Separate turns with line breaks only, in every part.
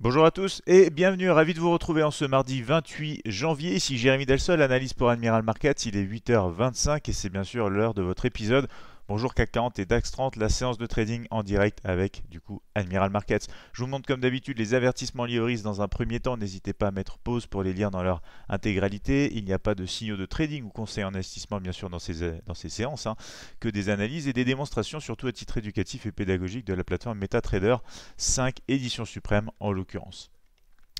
Bonjour à tous et bienvenue, ravi de vous retrouver en ce mardi 28 janvier. Ici Jérémy Delsol, analyse pour Admiral Markets, il est 8h25 et c'est bien sûr l'heure de votre épisode Bonjour CAC 40 et DAX 30, la séance de trading en direct avec du coup Admiral Markets. Je vous montre comme d'habitude les avertissements risques dans un premier temps. N'hésitez pas à mettre pause pour les lire dans leur intégralité. Il n'y a pas de signaux de trading ou conseils en investissement bien sûr dans ces, dans ces séances, hein, que des analyses et des démonstrations surtout à titre éducatif et pédagogique de la plateforme MetaTrader 5 édition suprême en l'occurrence.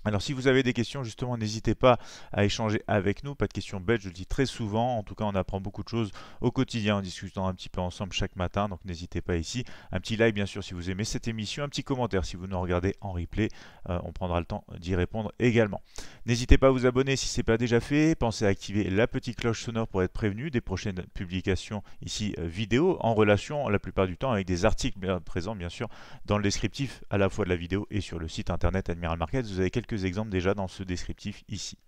Alors si vous avez des questions, justement, n'hésitez pas à échanger avec nous. Pas de questions bêtes, je le dis très souvent. En tout cas, on apprend beaucoup de choses au quotidien en discutant un petit peu ensemble chaque matin. Donc n'hésitez pas ici. Un petit like, bien sûr, si vous aimez cette émission. Un petit commentaire si vous nous regardez en replay. Euh, on prendra le temps d'y répondre également. N'hésitez pas à vous abonner si ce n'est pas déjà fait. Pensez à activer la petite cloche sonore pour être prévenu des prochaines publications ici euh, vidéo en relation la plupart du temps avec des articles présents, bien sûr, dans le descriptif à la fois de la vidéo et sur le site internet Admiral Market. Vous avez quelques exemples déjà dans ce descriptif ici.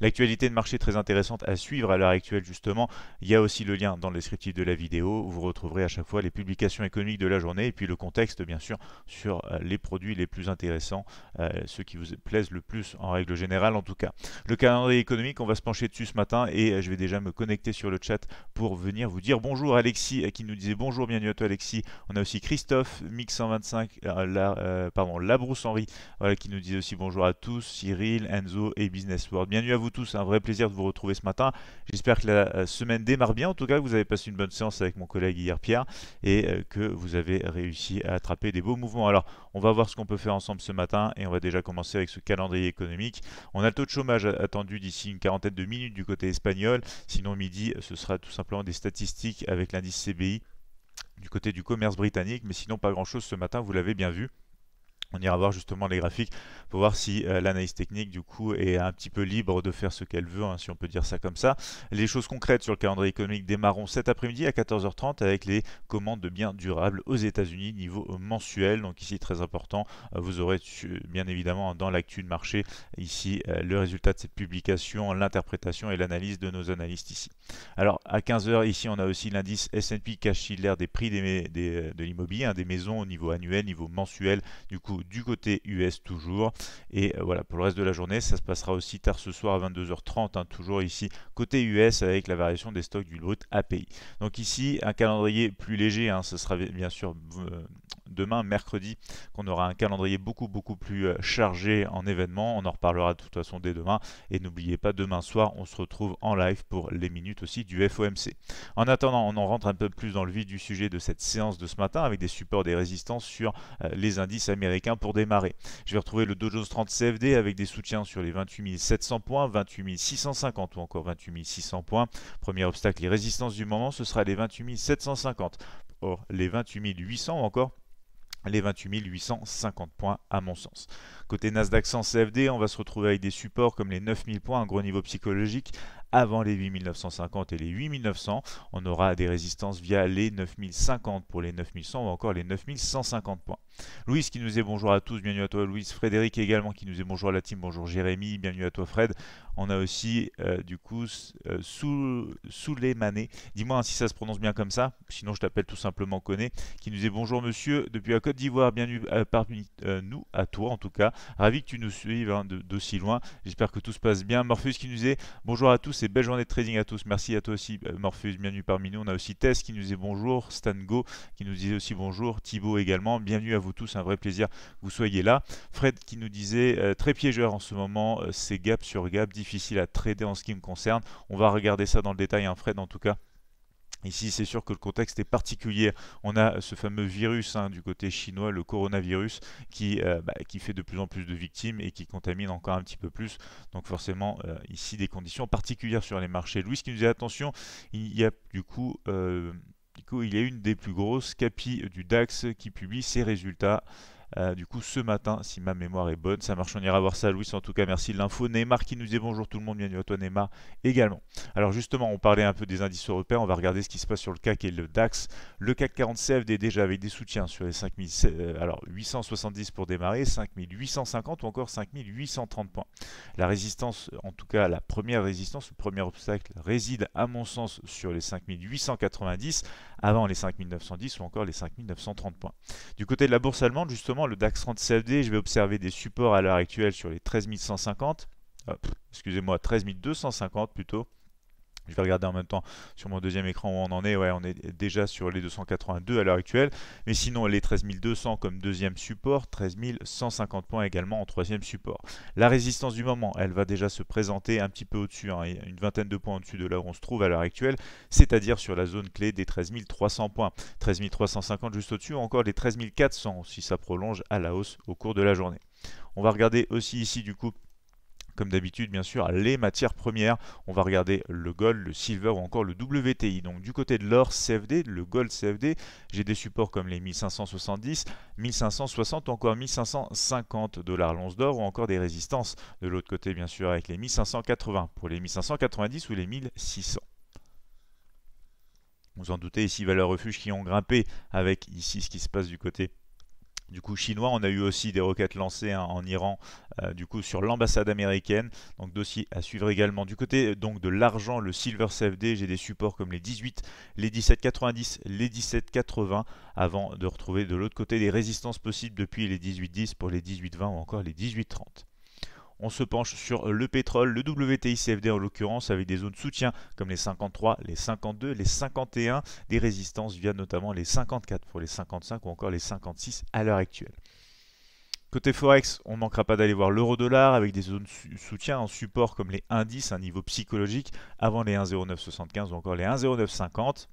L'actualité de marché très intéressante à suivre à l'heure actuelle justement, il y a aussi le lien dans le descriptif de la vidéo, vous retrouverez à chaque fois les publications économiques de la journée et puis le contexte bien sûr sur euh, les produits les plus intéressants, euh, ceux qui vous plaisent le plus en règle générale en tout cas. Le calendrier économique, on va se pencher dessus ce matin et euh, je vais déjà me connecter sur le chat pour venir vous dire bonjour Alexis qui nous disait bonjour, bienvenue à toi Alexis. On a aussi Christophe, Mix 125, pardon la, brousse pardon, Labrousse Henri voilà, qui nous disait aussi bonjour à tous Cyril, Enzo et Business World. Bienvenue à vous tous, un vrai plaisir de vous retrouver ce matin. J'espère que la euh, semaine démarre bien, en tout cas vous avez passé une bonne séance avec mon collègue hier Pierre et euh, que vous avez réussi à attraper des beaux mouvements. Alors on va voir ce qu'on peut faire ensemble ce matin et on va déjà commencer avec ce calendrier économique. On a le taux de chômage attendu d'ici une quarantaine de minutes du côté espagnol, sinon midi ce sera tout simplement des statistiques avec l'indice CBI du côté du commerce britannique, mais sinon pas grand-chose ce matin, vous l'avez bien vu on ira voir justement les graphiques pour voir si euh, l'analyse technique du coup est un petit peu libre de faire ce qu'elle veut, hein, si on peut dire ça comme ça. Les choses concrètes sur le calendrier économique démarrons cet après-midi à 14h30 avec les commandes de biens durables aux États-Unis niveau euh, mensuel. Donc ici très important, euh, vous aurez bien évidemment hein, dans l'actu de marché ici le résultat de cette publication, l'interprétation et l'analyse de nos analystes ici. Alors à 15h ici on a aussi l'indice S&P cash des prix des, des, de l'immobilier, hein, des maisons au niveau annuel, niveau mensuel, du coup du côté US toujours. Et euh, voilà, pour le reste de la journée, ça se passera aussi tard ce soir à 22h30, hein, toujours ici côté US avec la variation des stocks du lot API. Donc ici, un calendrier plus léger, hein, ce sera bien sûr demain, mercredi, qu'on aura un calendrier beaucoup, beaucoup plus euh, chargé en événements. On en reparlera de toute façon dès demain. Et n'oubliez pas, demain soir, on se retrouve en live pour les minutes aussi du FOMC. En attendant, on en rentre un peu plus dans le vif du sujet de cette séance de ce matin avec des supports des résistances sur euh, les indices américains pour démarrer. Je vais retrouver le Dow Jones 30 CFD avec des soutiens sur les 28 700 points, 28 650 ou encore 28 600 points. Premier obstacle, les résistances du moment, ce sera les 28 750. Or, les 28 800 ou encore les 28 850 points à mon sens. Côté Nasdaq 100 CFD, on va se retrouver avec des supports comme les 9000 points, un gros niveau psychologique, avant les 8950 et les 8900. On aura des résistances via les 9050 pour les 9100 ou encore les 9150 points. Louis qui nous est bonjour à tous, bienvenue à toi Louis, Frédéric également qui nous est bonjour à la team, bonjour Jérémy, bienvenue à toi Fred. On a aussi euh, du coup sous euh, sous dis-moi hein, si ça se prononce bien comme ça, sinon je t'appelle tout simplement Koné, qui nous est bonjour monsieur depuis la Côte d'Ivoire, bienvenue euh, parmi nous, à toi en tout cas, ravi que tu nous suives hein, d'aussi loin, j'espère que tout se passe bien. Morpheus qui nous est bonjour à tous c'est belle journée de trading à tous. Merci à toi aussi, euh, Morpheus, bienvenue parmi nous. On a aussi Tess qui nous dit bonjour, Stan Go qui nous disait aussi bonjour, Thibaut également. Bienvenue à vous tous, un vrai plaisir que vous soyez là. Fred qui nous disait euh, très piégeur en ce moment, euh, c'est gap sur gap, difficile à trader en ce qui me concerne. On va regarder ça dans le détail, un hein, Fred, en tout cas. Ici, c'est sûr que le contexte est particulier. On a ce fameux virus hein, du côté chinois, le coronavirus, qui, euh, bah, qui, fait de plus en plus de victimes et qui contamine encore un petit peu plus. Donc forcément, euh, ici, des conditions particulières sur les marchés. Louis qui nous dit attention, il y a euh, du coup... il y a une des plus grosses capis du DAX qui publie ses résultats. Euh, du coup, ce matin, si ma mémoire est bonne, ça marche, on ira voir ça, Louis. En tout cas, merci de l'info. Neymar qui nous dit bonjour tout le monde, bienvenue à toi, Neymar également. Alors, justement, on parlait un peu des indices européens, on va regarder ce qui se passe sur le CAC et le DAX. Le CAC 40 CFD déjà avec des soutiens sur les 5000, euh, alors 870 pour démarrer, 5850 ou encore 5830 points. La résistance, en tout cas, la première résistance, le premier obstacle réside, à mon sens, sur les 5890, avant les 5910 ou encore les 5930 points. Du côté de la bourse allemande, justement, le DAX 30 CFD, je vais observer des supports à l'heure actuelle sur les 13150, ah, excusez-moi, 13250 plutôt, je vais regarder en même temps sur mon deuxième écran où on en est. Ouais, on est déjà sur les 282 à l'heure actuelle. Mais sinon, les 13200 comme deuxième support, 13150 points également en troisième support. La résistance du moment, elle va déjà se présenter un petit peu au-dessus, hein, une vingtaine de points au-dessus de là où on se trouve à l'heure actuelle, c'est-à-dire sur la zone clé des 13300 points. 13350 juste au-dessus, ou encore les 13400 si ça prolonge à la hausse au cours de la journée. On va regarder aussi ici du coup comme d'habitude, bien sûr, les matières premières. On va regarder le gold, le silver ou encore le WTI. Donc du côté de l'or CFD, le gold CFD, j'ai des supports comme les 1570, 1560 encore 1550 dollars l'once d'or ou encore des résistances de l'autre côté, bien sûr, avec les 1580 pour les 1590 ou les 1600. Vous en doutez, ici, valeurs refuge qui ont grimpé avec ici ce qui se passe du côté du coup chinois. On a eu aussi des roquettes lancées hein, en Iran, euh, du coup sur l'ambassade américaine. Donc dossier à suivre également. Du côté donc de l'argent, le silver CFD, j'ai des supports comme les 18, les 17,90, les 17,80, avant de retrouver de l'autre côté des résistances possibles depuis les 18,10 pour les 18,20 ou encore les 18,30 on se penche sur le pétrole, le WTI-CFD en l'occurrence, avec des zones de soutien comme les 53, les 52, les 51, des résistances via notamment les 54 pour les 55 ou encore les 56 à l'heure actuelle. Côté Forex, on ne manquera pas d'aller voir l'euro-dollar avec des zones soutien en support comme les 1,10, un niveau psychologique, avant les 1,0975 ou encore les 1,0950.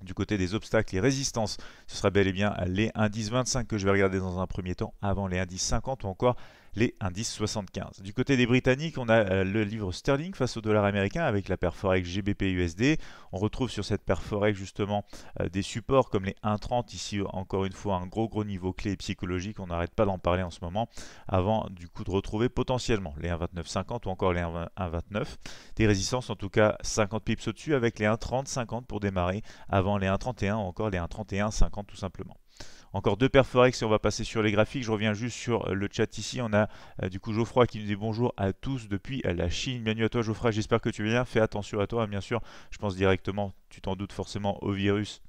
Du côté des obstacles et résistances, ce sera bel et bien les indices 25 que je vais regarder dans un premier temps avant les indices 50 ou encore les indices 75. Du côté des Britanniques, on a euh, le livre sterling face au dollar américain avec la Perforex GBP-USD. On retrouve sur cette Perforex justement euh, des supports comme les 1,30. Ici, encore une fois, un gros gros niveau clé psychologique. On n'arrête pas d'en parler en ce moment avant du coup de retrouver potentiellement les 1,29,50 ou encore les 1,29. Des résistances en tout cas 50 pips au-dessus avec les 1,30,50 pour démarrer avant les 1,31 ou encore les 1,31,50 tout simplement. Encore deux Perforex et on va passer sur les graphiques. Je reviens juste sur euh, le chat ici. On a euh, du coup Geoffroy qui nous dit bonjour à tous depuis euh, la Chine. Bienvenue à toi Geoffroy, j'espère que tu vas bien. Fais attention à toi, bien sûr. Je pense directement, tu t'en doutes forcément, au virus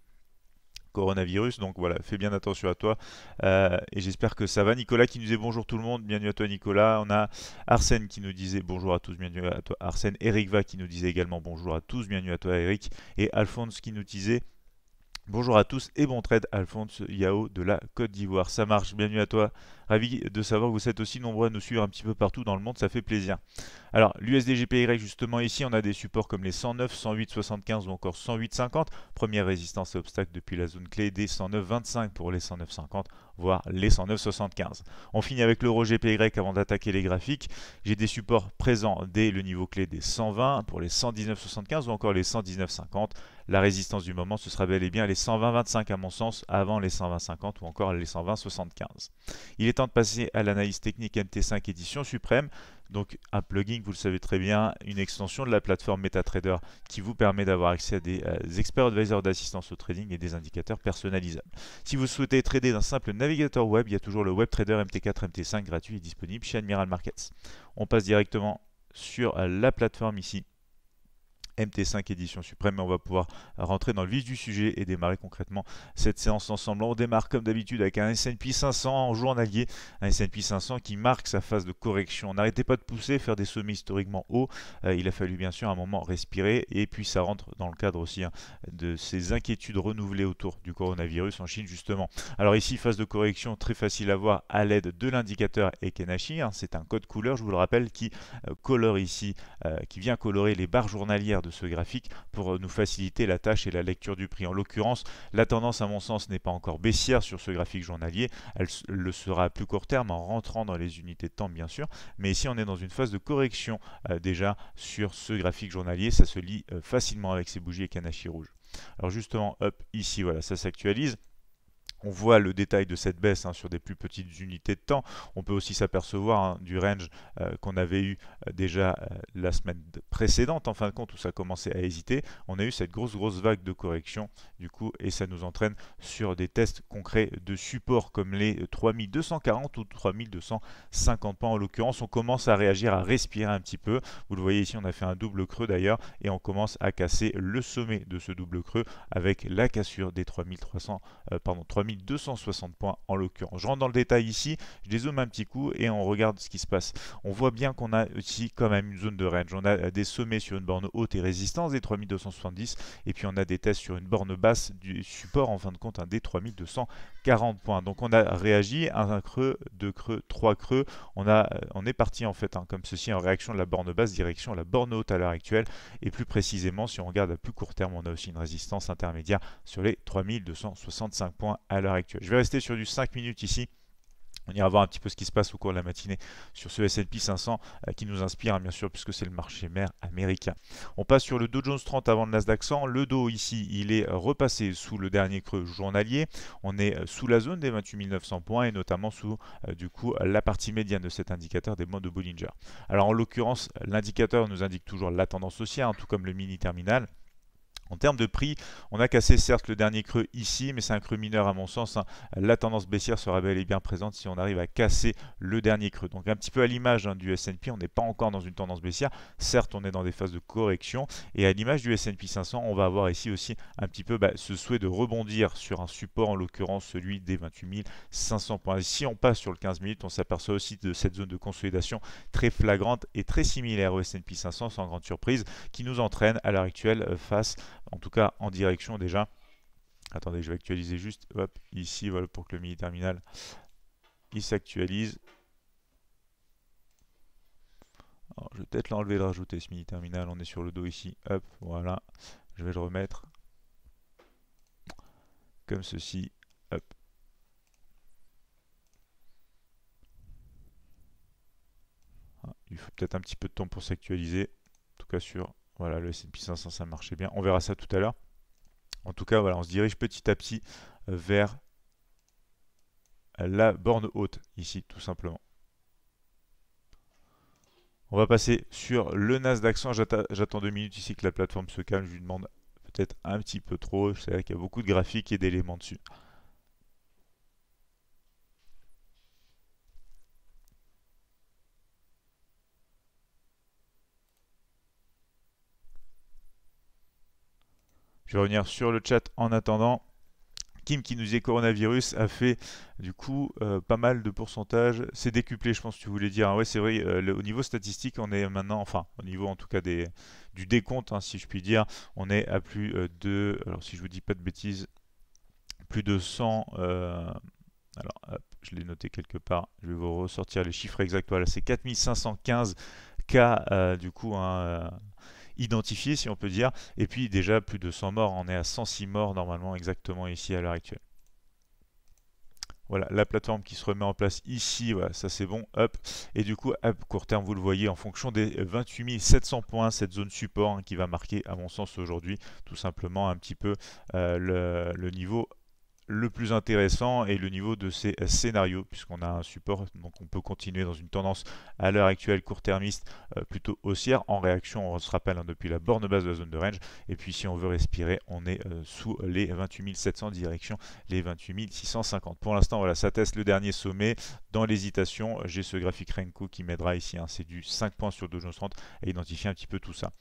coronavirus. Donc voilà, fais bien attention à toi. et j'espère que ça va. Nicolas qui nous dit bonjour tout le monde, bienvenue à toi Nicolas. On a Arsène qui nous disait bonjour à tous, bienvenue à toi Arsène. Eric Va qui nous disait également bonjour à tous, bienvenue à toi Eric. Et Alphonse qui nous disait Bonjour à tous et bon trade, Alphonse Yao de la Côte d'Ivoire. Ça marche, bienvenue à toi. Ravi de savoir que vous êtes aussi nombreux à nous suivre un petit peu partout dans le monde, ça fait plaisir. Alors, l'USDGPY, justement, ici, on a des supports comme les 109, 108, 75 ou encore 108, 50. Première résistance et obstacle depuis la zone clé des 109, 25 pour les 109, 50, voire les 109, 75. On finit avec l'euro GPY avant d'attaquer les graphiques. J'ai des supports présents dès le niveau clé des 120 pour les 119, 75 ou encore les 119, 50 la résistance du moment, ce sera bel et bien les 120-25 à mon sens, avant les 120-50 ou encore les 120-75. Il est temps de passer à l'analyse technique MT5 édition suprême. Donc un plugin, vous le savez très bien, une extension de la plateforme MetaTrader qui vous permet d'avoir accès à des euh, experts advisors d'assistance au trading et des indicateurs personnalisables. Si vous souhaitez trader d'un simple navigateur web, il y a toujours le WebTrader MT4, MT5 gratuit et disponible chez Admiral Markets. On passe directement sur euh, la plateforme ici MT5 édition suprême. Et on va pouvoir rentrer dans le vif du sujet et démarrer concrètement cette séance ensemble. On démarre comme d'habitude avec un S&P 500 en journalier, un S&P 500 qui marque sa phase de correction. N'arrêtez pas de pousser, faire des sommets historiquement hauts. Euh, il a fallu bien sûr un moment respirer et puis ça rentre dans le cadre aussi hein, de ces inquiétudes renouvelées autour du coronavirus en Chine justement. Alors ici, phase de correction très facile à voir à l'aide de l'indicateur Ekenashi. Hein. C'est un code couleur, je vous le rappelle, qui euh, colore ici, euh, qui vient colorer les barres journalières de ce graphique pour euh, nous faciliter la tâche et la lecture du prix. En l'occurrence, la tendance à mon sens n'est pas encore baissière sur ce graphique journalier, elle le sera à plus court terme en rentrant dans les unités de temps bien sûr, mais ici on est dans une phase de correction euh, déjà sur ce graphique journalier, ça se lit euh, facilement avec ces bougies et canachis rouges. Alors justement, hop, ici, voilà, ça s'actualise. On voit le détail de cette baisse hein, sur des plus petites unités de temps. On peut aussi s'apercevoir hein, du range euh, qu'on avait eu euh, déjà euh, la semaine précédente, en fin de compte, où ça commençait à hésiter. On a eu cette grosse, grosse vague de correction, du coup, et ça nous entraîne sur des tests concrets de support, comme les 3240 ou 3250 points en l'occurrence. On commence à réagir, à respirer un petit peu. Vous le voyez ici, on a fait un double creux d'ailleurs, et on commence à casser le sommet de ce double creux avec la cassure des 3300, pendant pardon, 3000 260 points en l'occurrence. Je rentre dans le détail ici, je dézoome un petit coup et on regarde ce qui se passe. On voit bien qu'on a aussi quand même une zone de range. On a des sommets sur une borne haute et résistance des 3270 et puis on a des tests sur une borne basse du support en fin de compte un hein, des 3240 points. Donc on a réagi à un creux, deux creux, trois creux. On, a, on est parti en fait hein, comme ceci en réaction de la borne basse direction la borne haute à l'heure actuelle et plus précisément si on regarde à plus court terme on a aussi une résistance intermédiaire sur les 3265 points à je vais rester sur du 5 minutes ici. On ira voir un petit peu ce qui se passe au cours de la matinée sur ce S&P 500 euh, qui nous inspire hein, bien sûr puisque c'est le marché mère américain. On passe sur le Dow Jones 30 avant le Nasdaq 100. Le Dow ici, il est euh, repassé sous le dernier creux journalier. On est euh, sous la zone des 28 900 points et notamment sous du coup la partie médiane de cet indicateur des bandes de Bollinger. Alors en l'occurrence, l'indicateur nous indique toujours la tendance haussière, hein, tout comme le mini terminal. En termes de prix, on a cassé certes le dernier creux ici, mais c'est un creux mineur à mon sens. Hein. La tendance baissière sera bel et bien présente si on arrive à casser le dernier creux. Donc un petit peu à l'image hein, du S&P, on n'est pas encore dans une tendance baissière. Certes, on est dans des phases de correction. Et à l'image du S&P 500, on va avoir ici aussi un petit peu bah, ce souhait de rebondir sur un support, en l'occurrence celui des 28 500 points. Et si on passe sur le 15 minutes, on s'aperçoit aussi de cette zone de consolidation très flagrante et très similaire au S&P 500, sans grande surprise, qui nous entraîne à l'heure actuelle euh, face en tout cas en direction déjà. Attendez, je vais actualiser juste hop, ici voilà, pour que le mini terminal il s'actualise. je vais peut-être l'enlever et le rajouter ce mini terminal. On est sur le dos ici. Hop, voilà. Je vais le remettre comme ceci. Hop. Ah, il faut peut-être un petit peu de temps pour s'actualiser. En tout cas sur voilà, le S&P 500, ça marchait bien. On verra ça tout à l'heure. En tout cas, voilà, on se dirige petit à petit euh, vers la borne haute, ici, tout simplement. On va passer sur le NAS d'accent. J'attends deux minutes ici que la plateforme se calme. Je lui demande peut-être un petit peu trop. C'est vrai qu'il y a beaucoup de graphiques et d'éléments dessus. Je vais revenir sur le chat en attendant. Kim qui nous dit coronavirus a fait du coup euh, pas mal de pourcentage C'est décuplé, je pense que tu voulais dire. Ouais, c'est vrai, euh, au niveau statistique, on est maintenant, enfin, au niveau en tout cas des, du décompte, hein, si je puis dire, on est à plus euh, de, alors si je vous dis pas de bêtises, plus de 100. alors, je l'ai noté quelque part, je vais vous ressortir les chiffres exacts. Voilà, c'est 4515 cas du coup. Hein, identifié si on peut dire. Et puis déjà, plus de 100 morts, on est à 106 morts normalement exactement ici à l'heure actuelle. Voilà, la plateforme qui se remet en place ici, voilà, ça c'est bon, hop. Et du coup, à court terme, vous le voyez, en fonction des 28 700 points, cette zone support hein, qui va marquer, à mon sens aujourd'hui, tout simplement un petit peu euh, le, le niveau le plus intéressant est le niveau de ces scénarios, puisqu'on a un support, donc on peut continuer dans une tendance à l'heure actuelle court-termiste euh, plutôt haussière. En réaction, on se rappelle hein, depuis la borne basse de la zone de range. Et puis si on veut respirer, on est euh, sous les 28 700 direction les 28 650. Pour l'instant, voilà, ça teste le dernier sommet. Dans l'hésitation, j'ai ce graphique Renko qui m'aidera ici. Hein. C'est du 5 points sur 2,30 30 à identifier un petit peu tout ça.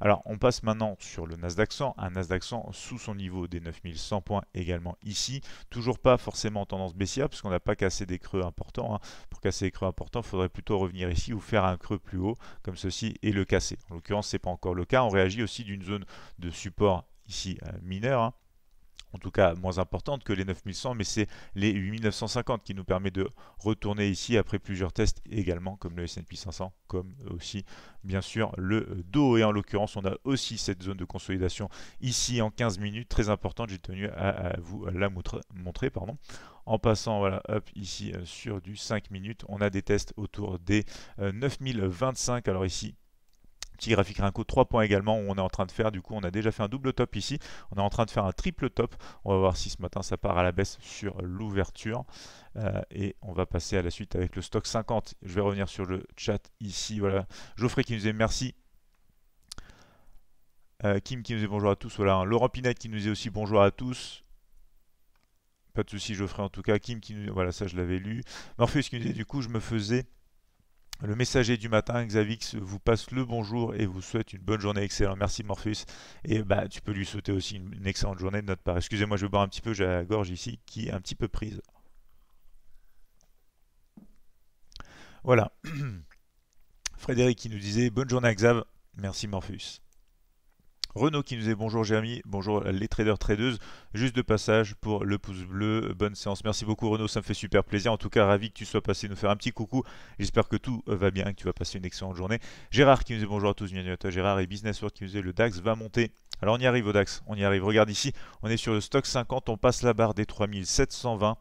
Alors, on passe maintenant sur le Nasdaq 100, un Nasdaq 100 sous son niveau des 9100 points également ici Toujours pas forcément en tendance baissière, puisqu'on n'a pas cassé des creux importants. Hein. Pour casser des creux importants, il faudrait plutôt revenir ici ou faire un creux plus haut, comme ceci, et le casser. En l'occurrence, c'est pas encore le cas. On réagit aussi d'une zone de support ici euh, mineure. Hein en tout cas moins importante que les 9100, mais c'est les 8950 qui nous permet de retourner ici après plusieurs tests également, comme le S&P 500, comme aussi bien sûr le Dow. Et en l'occurrence, on a aussi cette zone de consolidation ici en 15 minutes, très importante, j'ai tenu à, vous la montrer. Pardon. En passant voilà, ici euh, sur du 5 minutes, on a des tests autour des 9025. Euh, Alors ici, petit graphique Rinco 3 points également on est en train de faire du coup on a déjà fait un double top ici on est en train de faire un triple top on va voir si ce matin ça part à la baisse sur l'ouverture euh, et on va passer à la suite avec le stock 50 je vais revenir sur le chat ici voilà Geoffrey qui nous dit merci euh, Kim qui nous dit bonjour à tous voilà Laurent Pinette qui nous dit aussi bonjour à tous pas de souci Geoffrey en tout cas Kim qui nous voilà ça je l'avais lu Morpheus qui nous dit du coup je me faisais le messager du matin, Xavix, vous passe le bonjour et vous souhaite une bonne journée excellente. Merci Morpheus. Et bah, tu peux lui souhaiter aussi une, excellente journée de notre part. Excusez-moi, je vais boire un petit peu, j'ai la gorge ici qui est un petit peu prise. Voilà. Frédéric qui nous disait bonne journée à Xav. Merci Morpheus renault qui nous est bonjour Jérémy, bonjour les traders tradeuses. Juste de passage pour le pouce bleu, bonne séance. Merci beaucoup renault ça me fait super plaisir. En tout cas, ravi que tu sois passé nous faire un petit coucou. J'espère que tout euh, va bien, que tu vas passer une excellente journée. Gérard qui nous dit bonjour à tous, bienvenue Gérard. Et Business World qui nous dit le DAX va monter. Alors on y arrive au DAX, on y arrive. Regarde ici, on est sur le stock 50, on passe la barre des 3720.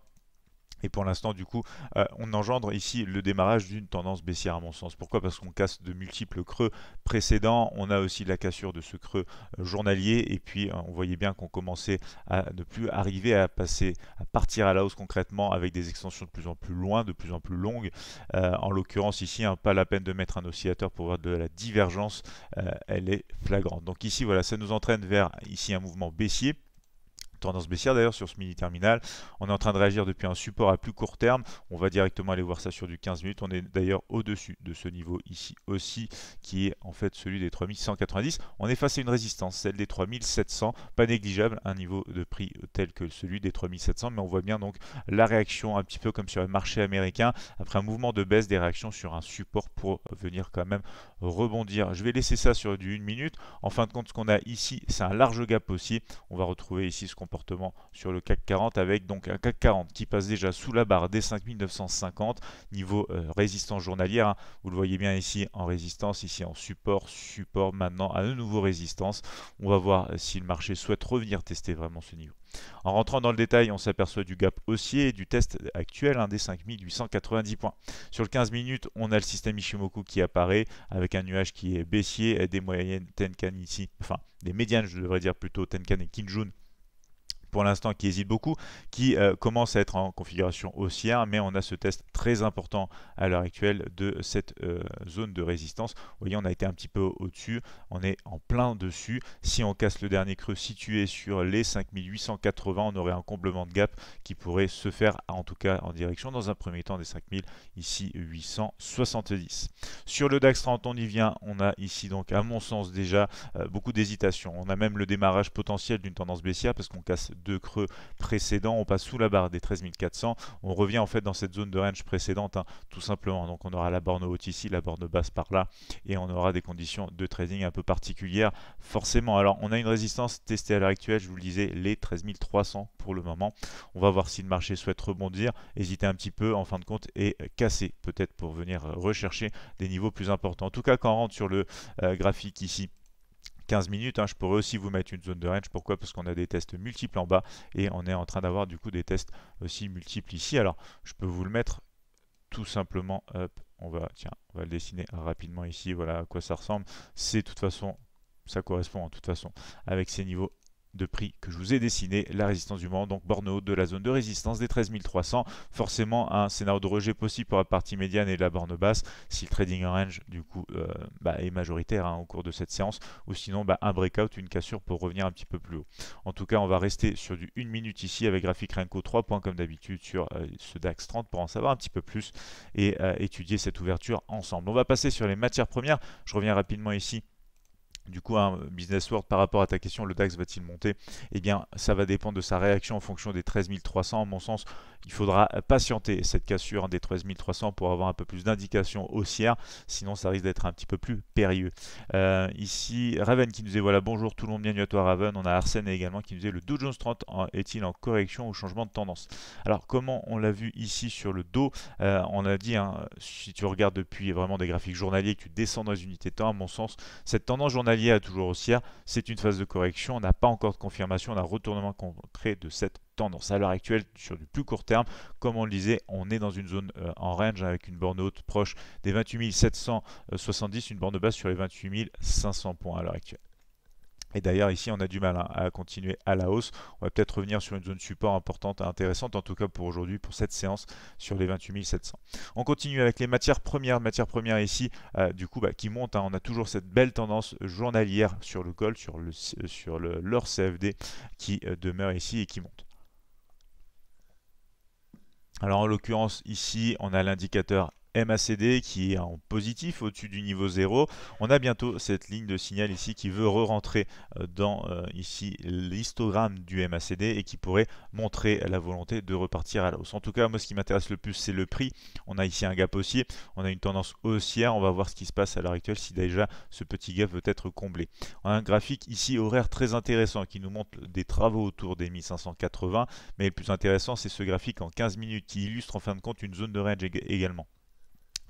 Et pour l'instant, du coup, euh, on engendre ici le démarrage d'une tendance baissière à mon sens. Pourquoi Parce qu'on casse de multiples creux précédents. On a aussi la cassure de ce creux euh, journalier. Et puis, euh, on voyait bien qu'on commençait à ne plus arriver à passer, à partir à la hausse concrètement avec des extensions de plus en plus loin, de plus en plus longues. en l'occurrence, ici, hein, pas la peine de mettre un oscillateur pour voir de la divergence. elle est flagrante. Donc ici, voilà, ça nous entraîne vers ici un mouvement baissier tendance baissière d'ailleurs sur ce mini terminal. On est en train de réagir depuis un support à plus court terme. On va directement aller voir ça sur du 15 minutes. On est d'ailleurs au-dessus de ce niveau ici aussi qui est en fait celui des 3190. On est face à une résistance, celle des 3700, pas négligeable, un niveau de prix tel que celui des 3700, mais on voit bien donc la réaction un petit peu comme sur le marché américain après un mouvement de baisse des réactions sur un support pour venir quand même rebondir. Je vais laisser ça sur du 1 minute. En fin de compte, ce qu'on a ici, c'est un large gap aussi. On va retrouver ici ce qu'on sur le CAC 40 avec donc un CAC 40 qui passe déjà sous la barre des 5950 niveau euh, résistance journalière. Hein. Vous le voyez bien ici en résistance, ici en support, support maintenant à un nouveau résistance. On va voir euh, si le marché souhaite revenir tester vraiment ce niveau. En rentrant dans le détail, on s'aperçoit du gap haussier du test actuel un hein, des 5890 points. Sur le 15 minutes, on a le système Ishimoku qui apparaît avec un nuage qui est baissier, et des moyennes Tenkan ici, enfin des médianes je devrais dire plutôt Tenkan et Kinjun l'instant qui hésite beaucoup, qui euh, commence à être en configuration haussière, mais on a ce test très important à l'heure actuelle de cette euh, zone de résistance. voyez, on a été un petit peu au-dessus, on est en plein dessus. Si on casse le dernier creux situé sur les 5880, on aurait un comblement de gap qui pourrait se faire, en tout cas en direction, dans un premier temps des 5000, ici 870. Sur le DAX 30, on y vient, on a ici donc, à mon sens déjà, euh, beaucoup d'hésitation. On a même le démarrage potentiel d'une tendance baissière parce qu'on casse creux précédent, on passe sous la barre des 13 400, on revient en fait dans cette zone de range précédente, hein, tout simplement. Donc on aura la borne haute ici, la borne basse par là, et on aura des conditions de trading un peu particulières, forcément. Alors on a une résistance testée à l'heure actuelle, je vous le disais, les 13 300 pour le moment. On va voir si le marché souhaite rebondir, hésiter un petit peu en fin de compte et casser peut-être pour venir rechercher des niveaux plus importants. En tout cas, quand on rentre sur le euh, graphique ici, 15 minutes. Hein. Je pourrais aussi vous mettre une zone de range. Pourquoi Parce qu'on a des tests multiples en bas et on est en train d'avoir du coup des tests aussi multiples ici. Alors, je peux vous le mettre tout simplement. Hop, on va, tiens, on va le dessiner rapidement ici. Voilà à quoi ça ressemble. C'est de toute façon ça correspond en toute façon avec ces niveaux de prix que je vous ai dessiné, la résistance du moment, donc borne haute de la zone de résistance des 13 300. Forcément, un scénario de rejet possible pour la partie médiane et la borne basse si le trading range du coup euh, bah, est majoritaire hein, au cours de cette séance, ou sinon bah, un breakout, une cassure pour revenir un petit peu plus haut. En tout cas, on va rester sur du 1 minute ici avec graphique Renko 3 points comme d'habitude sur euh, ce DAX 30 pour en savoir un petit peu plus et euh, étudier cette ouverture ensemble. On va passer sur les matières premières. Je reviens rapidement ici du coup, un hein, business world par rapport à ta question, le DAX va-t-il monter Eh bien, ça va dépendre de sa réaction en fonction des 13 300. À mon sens, il faudra patienter cette cassure hein, des 13 300 pour avoir un peu plus d'indications haussières. Sinon, ça risque d'être un petit peu plus périlleux. Euh, ici, Raven qui nous est voilà, bonjour tout le monde, bienvenue à toi Raven. On a Arsène également qui nous dit le Dow Jones 30 hein, est-il en correction ou changement de tendance Alors, comment on l'a vu ici sur le dos euh, On a dit, si tu regardes depuis vraiment des graphiques journaliers, que tu descends dans les unités de temps, à mon sens, cette tendance journalière lié à toujours haussière, c'est une phase de correction, on n'a pas encore de confirmation d'un retournement concret de cette tendance. À l'heure actuelle, sur du plus court terme, comme on le disait, on est dans une zone euh, en range avec une borne haute proche des 28 770, une borne basse sur les 28 500 points à l'heure actuelle. Et d'ailleurs, ici, on a du mal hein, à continuer à la hausse. On va peut-être revenir sur une zone support importante, et intéressante, en tout cas pour aujourd'hui, pour cette séance sur les 28 700. On continue avec les matières premières. Matières premières ici, euh, du coup, bah, qui monte hein. On a toujours cette belle tendance journalière sur le col, sur le, euh, sur le, leur CFD qui euh, demeure ici et qui monte. Alors en l'occurrence ici on a l'indicateur MACD qui est en positif au-dessus du niveau 0. On a bientôt cette ligne de signal ici qui veut re-rentrer euh, dans euh, ici l'histogramme du MACD et qui pourrait montrer la volonté de repartir à la hausse. En tout cas, moi ce qui m'intéresse le plus c'est le prix. On a ici un gap haussier, on a une tendance haussière, on va voir ce qui se passe à l'heure actuelle si déjà ce petit gap veut être comblé. On a un graphique ici horaire très intéressant qui nous montre des travaux autour des 1580, mais le plus intéressant c'est ce graphique en 15 minutes qui illustre en fin de compte une zone de range également.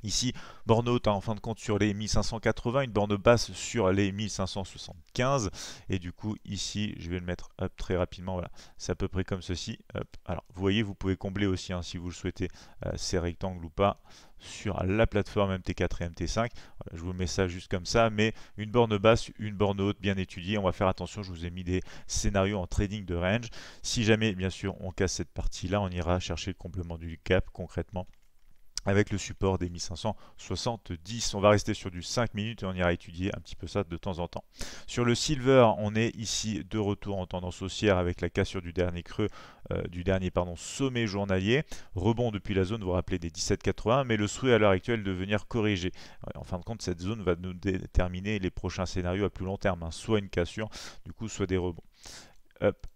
Ici, borne haute en fin de compte sur les 1580, une borne basse sur les 1575. Et du coup, ici, je vais le mettre up très rapidement. Voilà, c'est à peu près comme ceci. Alors, vous voyez, vous pouvez combler aussi, hein, si vous le souhaitez, euh, ces rectangles ou pas, sur la plateforme MT4 et MT5. je vous mets ça juste comme ça, mais une borne basse, une borne haute bien étudiée. On va faire attention, je vous ai mis des scénarios en trading de range. Si jamais, bien sûr, on casse cette partie-là, on ira chercher le complément du cap concrètement avec le support des 1570. On va rester sur du 5 minutes et on ira étudier un petit peu ça de temps en temps. Sur le silver, on est ici de retour en tendance haussière avec la cassure du dernier creux, euh, du dernier pardon, sommet journalier. Rebond depuis la zone, vous vous rappelez des 17,80, mais le souhait à l'heure actuelle de venir corriger. En fin de compte, cette zone va nous déterminer les prochains scénarios à plus long terme, hein, soit une cassure, du coup, soit des rebonds.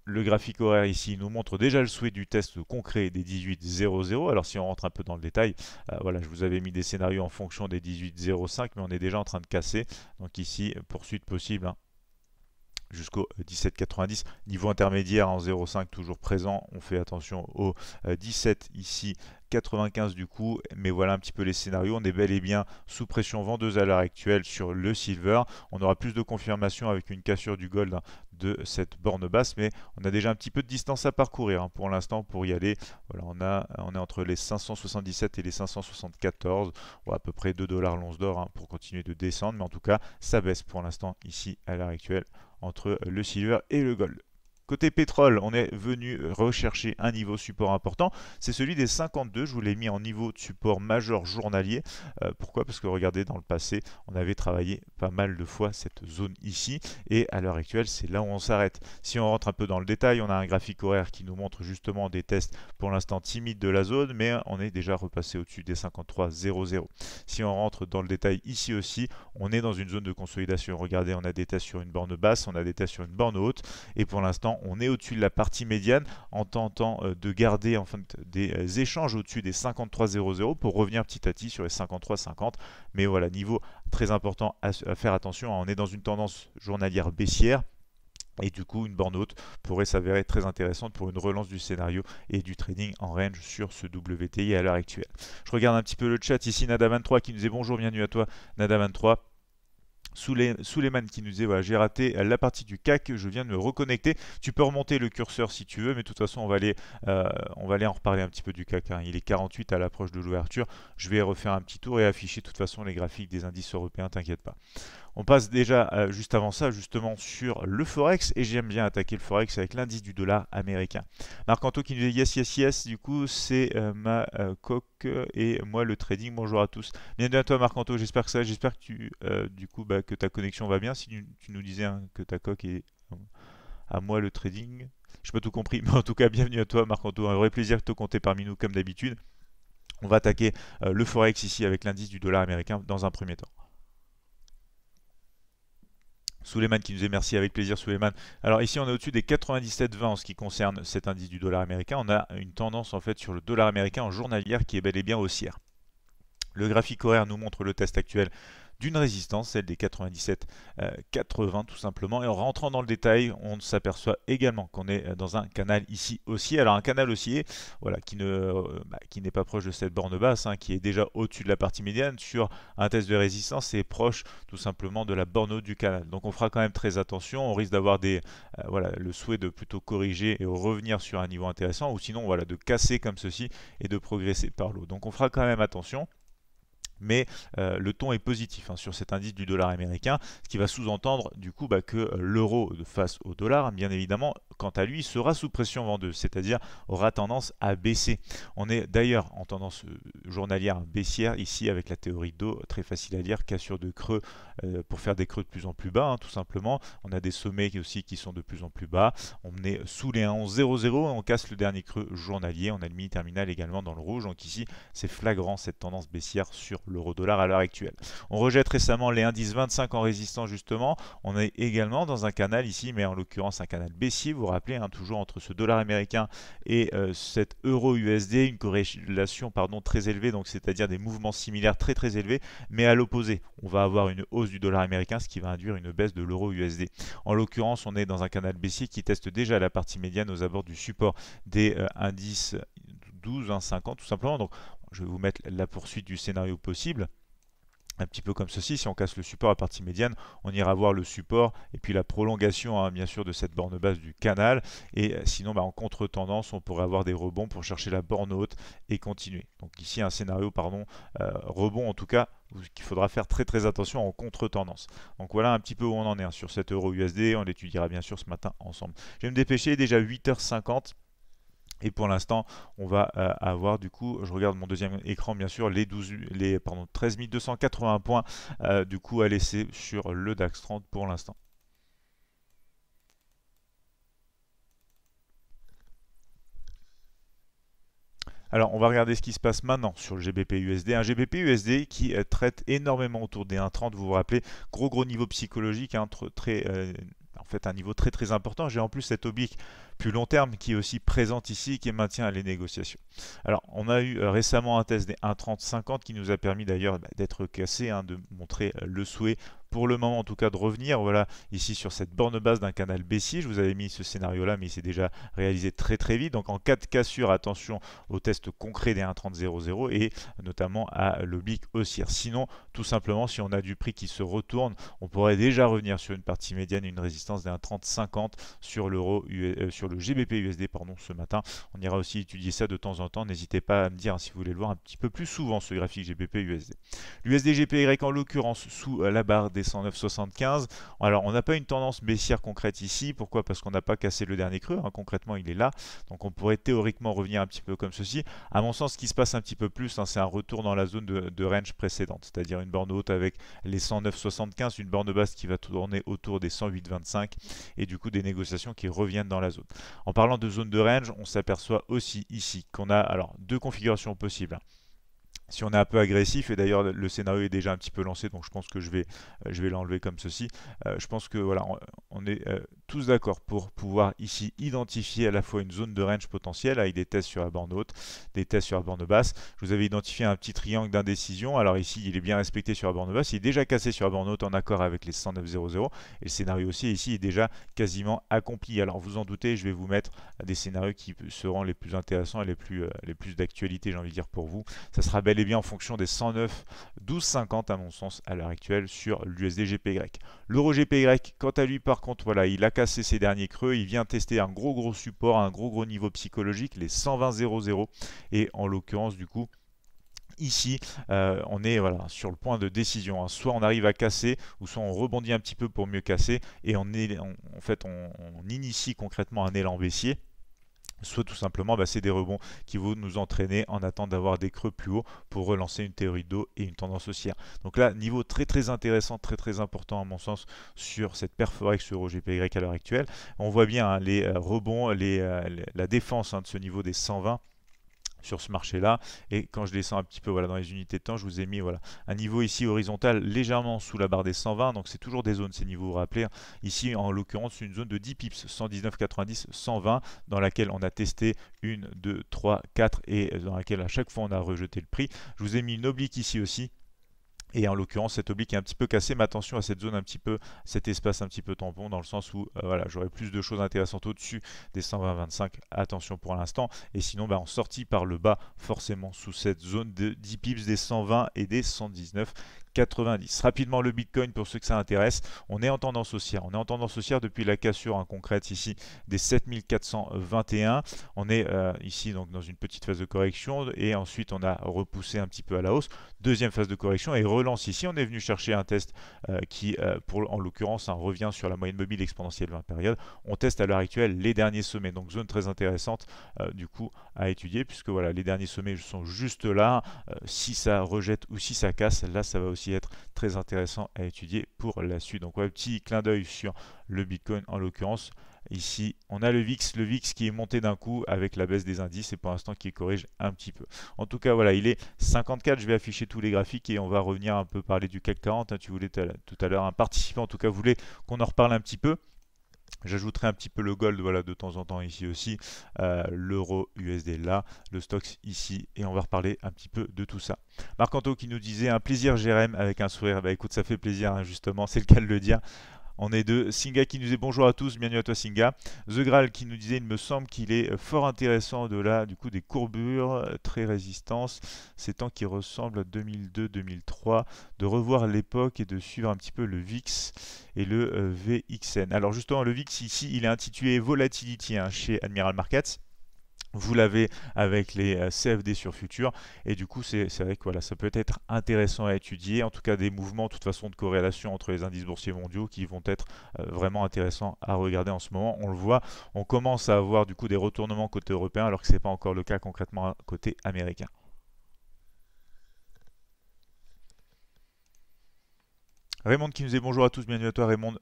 Le graphique horaire ici nous montre déjà le souhait du test concret des 18.00. Alors si on rentre un peu dans le détail, euh, voilà, je vous avais mis des scénarios en fonction des 18.05, mais on est déjà en train de casser. Donc ici, poursuite possible. Hein, jusqu'au 17,90 euh, niveau intermédiaire en 0,5 toujours présent on fait attention au 17 euh, ici 95 du coup, mais voilà un petit peu les scénarios. On est bel et bien sous pression vendeuse à l'heure actuelle sur le silver. On aura plus de confirmation avec une cassure du gold hein, cette borne basse, mais on a déjà un petit peu de distance à parcourir hein. pour l'instant pour y aller. Voilà, on, a, on est entre les 577 et les 574, ou à peu près 2 dollars l'once d'or hein, pour continuer de descendre, mais en tout cas ça baisse pour l'instant ici à l'heure actuelle entre le silver et le gold. Côté pétrole, on est venu euh, rechercher un niveau support important. C'est celui des 52. Je vous l'ai mis en niveau de support majeur journalier. Euh, pourquoi Parce que regardez, dans le passé, on avait travaillé pas mal de fois cette zone ici. Et à l'heure actuelle, c'est là où on s'arrête. Si on rentre un peu dans le détail, on a un graphique horaire qui nous montre justement des tests pour l'instant timides de la zone, mais on est déjà repassé au-dessus des 53,00. Si on rentre dans le détail ici aussi, on est dans une zone de consolidation. Regardez, on a des tests sur une borne basse, on a des tests sur une borne haute, et pour l'instant, on est au-dessus de la partie médiane en tentant euh, de garder en des euh, échanges au-dessus des 53,00 pour revenir petit à petit sur les 53,50. Mais voilà, niveau très important à, faire attention. Hein. On est dans une tendance journalière baissière. Et du coup, une borne haute pourrait s'avérer très intéressante pour une relance du scénario et du trading en range sur ce WTI à l'heure actuelle. Je regarde un petit peu le chat ici, Nada23 qui nous dit bonjour, bienvenue à toi, Nada23. Souleymane qui nous disait voilà, j'ai raté la partie du CAC, je viens de me reconnecter. Tu peux remonter le curseur si tu veux, mais de toute façon, on va aller, euh, on va aller en reparler un petit peu du CAC. Hein. Il est 48 à l'approche de l'ouverture. Je vais refaire un petit tour et afficher de toute façon les graphiques des indices européens, t'inquiète pas. On passe déjà euh, juste avant ça justement sur le Forex et j'aime bien attaquer le Forex avec l'indice du dollar américain. Marc qui nous dit yes yes yes du coup c'est euh, ma euh, coque et moi le trading. Bonjour à tous. Bienvenue à toi Marc Anto, j'espère que ça, j'espère que tu du coup bah, que ta connexion va bien. Si tu, nous disais hein, que ta coque est à moi le trading. Je n'ai pas tout compris, mais en tout cas bienvenue à toi Marc Anto, un vrai plaisir de te compter parmi nous comme d'habitude. On va attaquer le Forex ici avec l'indice du dollar américain dans un premier temps. Suleiman qui nous est merci avec plaisir Suleiman. Alors ici on est au-dessus des 97,20 en ce qui concerne cet indice du dollar américain. On a une tendance en fait sur le dollar américain en journalière qui est bel et bien haussière. Le graphique horaire nous montre le test actuel d'une résistance, celle des 97-80 euh, tout simplement. Et en rentrant dans le détail, on s'aperçoit également qu'on est euh, dans un canal ici aussi. Alors un canal haussier, voilà, qui ne euh, bah, qui n'est pas proche de cette borne basse, hein, qui est déjà au-dessus de la partie médiane sur un test de résistance c'est proche tout simplement de la borne haute du canal. Donc on fera quand même très attention, on risque d'avoir des voilà le souhait de plutôt corriger et revenir sur un niveau intéressant, ou sinon voilà de casser comme ceci et de progresser par l'eau. Donc on fera quand même attention mais euh, le ton est positif hein, sur cet indice du dollar américain, ce qui va sous-entendre du coup bah, que euh, l'euro face au dollar, bien évidemment, quant à lui, sera sous pression vendeuse, c'est-à-dire aura tendance à baisser. On est d'ailleurs en tendance euh, journalière baissière ici avec la théorie d'eau, très facile à lire, cassure de creux pour faire des creux de plus en plus bas, hein, tout simplement. On a des sommets aussi qui sont de plus en plus bas. On est sous les 1,00 on casse le dernier creux journalier. On a le mini-terminal également dans le rouge. Donc ici, c'est flagrant cette tendance baissière sur l'euro-dollar à l'heure actuelle. On rejette récemment les indices 25 en résistant justement. On est également dans un canal ici, mais en l'occurrence un canal baissier. Vous vous rappelez, hein, toujours entre ce dollar américain et cette euh, cet euro-USD, une corrélation pardon, très élevée, donc c'est-à-dire des mouvements similaires très très élevés, mais à l'opposé. On va avoir une hausse du dollar américain, ce qui va induire une baisse de l'euro-USD. En l'occurrence, on est dans un canal baissier qui teste déjà la partie médiane aux abords du support des euh, indices 12, 1, 50 tout simplement. Donc je vais vous mettre la poursuite du scénario possible un petit peu comme ceci, si on casse le support à partie médiane, on ira voir le support et puis la prolongation hein, bien sûr de cette borne basse du canal et euh, sinon bah, en contre-tendance on pourrait avoir des rebonds pour chercher la borne haute et continuer. Donc ici un scénario pardon euh, rebond en tout cas qu'il faudra faire très très attention en contre-tendance. Donc voilà un petit peu où on en est hein, sur cet euro USD, on l'étudiera bien sûr ce matin ensemble. Je vais me dépêcher, déjà 8h50, et pour l'instant, on va euh, avoir du coup, je regarde mon deuxième écran bien sûr, les, 12, les pardon, 13 280 points euh, du coup à laisser sur le DAX 30 pour l'instant. Alors, on va regarder ce qui se passe maintenant sur le GBP-USD. Un GBP-USD qui euh, traite énormément autour des 1,30. Vous vous rappelez, gros gros niveau psychologique, entre hein, très fait un niveau très très important. J'ai en plus cette oblique plus long terme qui est aussi présente ici qui maintient les négociations. Alors on a eu euh, récemment un test des 1,30-50 qui nous a permis d'ailleurs bah, d'être cassé, hein, de montrer euh, le souhait pour le moment en tout cas de revenir voilà ici sur cette borne base d'un canal baissier. Je vous avais mis ce scénario là mais il s'est déjà réalisé très très vite. Donc en cas de cassure, attention au tests concret des 1.30.00 et notamment à l'oblique haussière. Sinon tout simplement si on a du prix qui se retourne, on pourrait déjà revenir sur une partie médiane, une résistance des 1.30.50 sur l'euro euh, sur le GBP USD pardon ce matin. On ira aussi étudier ça de temps en temps. N'hésitez pas à me dire hein, si vous voulez le voir un petit peu plus souvent ce graphique GBP USD. L'USD GPY en l'occurrence sous la barre des 109,75. Alors, on n'a pas une tendance baissière concrète ici. Pourquoi Parce qu'on n'a pas cassé le dernier creux. Hein. Concrètement, il est là. Donc, on pourrait théoriquement revenir un petit peu comme ceci. À mon sens, ce qui se passe un petit peu plus, hein, c'est un retour dans la zone de, range précédente, c'est-à-dire une borne haute avec les 109,75, une borne basse qui va tourner autour des 108,25 et du coup des négociations qui reviennent dans la zone. En parlant de zone de range, on s'aperçoit aussi ici qu'on a alors deux configurations possibles. Hein si on est un peu agressif, et d'ailleurs le scénario est déjà un petit peu lancé, donc je pense que je vais, euh, je vais l'enlever comme ceci. Euh, je pense que voilà, on, est euh, tous d'accord pour pouvoir ici identifier à la fois une zone de range potentielle avec des tests sur la borne haute, des tests sur la borne basse. Je vous avez identifié un petit triangle d'indécision. Alors ici, il est bien respecté sur la borne basse. Il est déjà cassé sur la borne haute en accord avec les 109.00. Et le scénario aussi, ici, est déjà quasiment accompli. Alors vous en doutez, je vais vous mettre des scénarios qui seront les plus intéressants et les plus, euh, les plus d'actualité, j'ai envie de dire, pour vous. Ça sera bel et bien en fonction des 109 à mon sens à l'heure actuelle sur l'USDGPY. L'EuroGPY, L'euro quant à lui, par contre, voilà, il a ces derniers creux. Il vient tester un gros gros support, un gros gros niveau psychologique, les 120 0 Et en l'occurrence, du coup, ici, euh, on est voilà, sur le point de décision. Hein. Soit on arrive à casser, ou soit on rebondit un petit peu pour mieux casser, et on est, en fait, on, on initie concrètement un élan baissier soit tout simplement bah, c'est des rebonds qui vont nous entraîner en attendant d'avoir des creux plus hauts pour relancer une théorie d'eau et une tendance haussière. Donc là, niveau très très intéressant, très très important à mon sens sur cette perforex sur OGPY à l'heure actuelle. On voit bien hein, les euh, rebonds, euh, la défense hein, de ce niveau des 120 sur ce marché-là. Et quand je descends un petit peu voilà, dans les unités de temps, je vous ai mis voilà, un niveau ici horizontal légèrement sous la barre des 120. Donc c'est toujours des zones, ces niveaux, vous rappelez. Hein. Ici, en l'occurrence, une zone de 10 pips, 90 120, dans laquelle on a testé une deux 3, 4 et dans laquelle à chaque fois on a rejeté le prix. Je vous ai mis une oblique ici aussi et en l'occurrence, cet oblique est un petit peu cassé, mais attention à cette zone un petit peu, cet espace un petit peu tampon, dans le sens où euh, voilà, j'aurai plus de choses intéressantes au-dessus des 120-25, attention pour l'instant. Et sinon, bah, en sortie par le bas, forcément sous cette zone de 10 pips des 120 et des 119 90. Rapidement le Bitcoin pour ceux que ça intéresse. On est en tendance haussière. On est en tendance haussière depuis la cassure en hein, concrète ici des 7421. On est euh, ici donc dans une petite phase de correction et ensuite on a repoussé un petit peu à la hausse. Deuxième phase de correction et relance ici. On est venu chercher un test euh, qui euh, pour en l'occurrence hein, revient sur la moyenne mobile exponentielle 20 périodes. On teste à l'heure actuelle les derniers sommets. Donc zone très intéressante du coup à étudier puisque voilà les derniers sommets sont juste là. si ça rejette ou si ça casse, là ça va aussi être très intéressant à étudier pour la suite. Donc, un petit clin d'œil sur le Bitcoin en l'occurrence. Ici, on a le VIX, le VIX qui est monté d'un coup avec la baisse des indices et pour l'instant qui corrige un petit peu. En tout cas, voilà, il est 54. Je vais afficher tous les graphiques et on va revenir un peu parler du CAC 40. tu voulais tout à l'heure, un participant en tout cas voulait qu'on en reparle un petit peu. J'ajouterai un petit peu le gold voilà, de temps en temps ici aussi, euh, l'euro USD là, le stock ici, et on va reparler un petit peu de tout ça. Marc Anto qui nous disait un plaisir Jérém avec un sourire, bah écoute ça fait plaisir hein, justement, c'est le cas de le dire. On est de Singa qui nous dit bonjour à tous, bienvenue à toi Singa. The Graal qui nous disait il me semble qu'il est euh, fort intéressant de là, du coup des courbures, euh, très résistance, C'est temps qui ressemble à 2002-2003, de revoir l'époque et de suivre un petit peu le VIX et le euh, VXN. Alors justement le VIX ici il est intitulé Volatility hein, chez Admiral Markets vous l'avez avec les euh, CFD sur futur et du coup c'est vrai que voilà ça peut être intéressant à étudier en tout cas des mouvements de toute façon de corrélation entre les indices boursiers mondiaux qui vont être euh, vraiment intéressants à regarder en ce moment on le voit on commence à avoir du coup des retournements côté européen alors que c'est pas encore le cas concrètement côté américain Raymond qui nous dit bonjour à tous, bienvenue à toi Raymond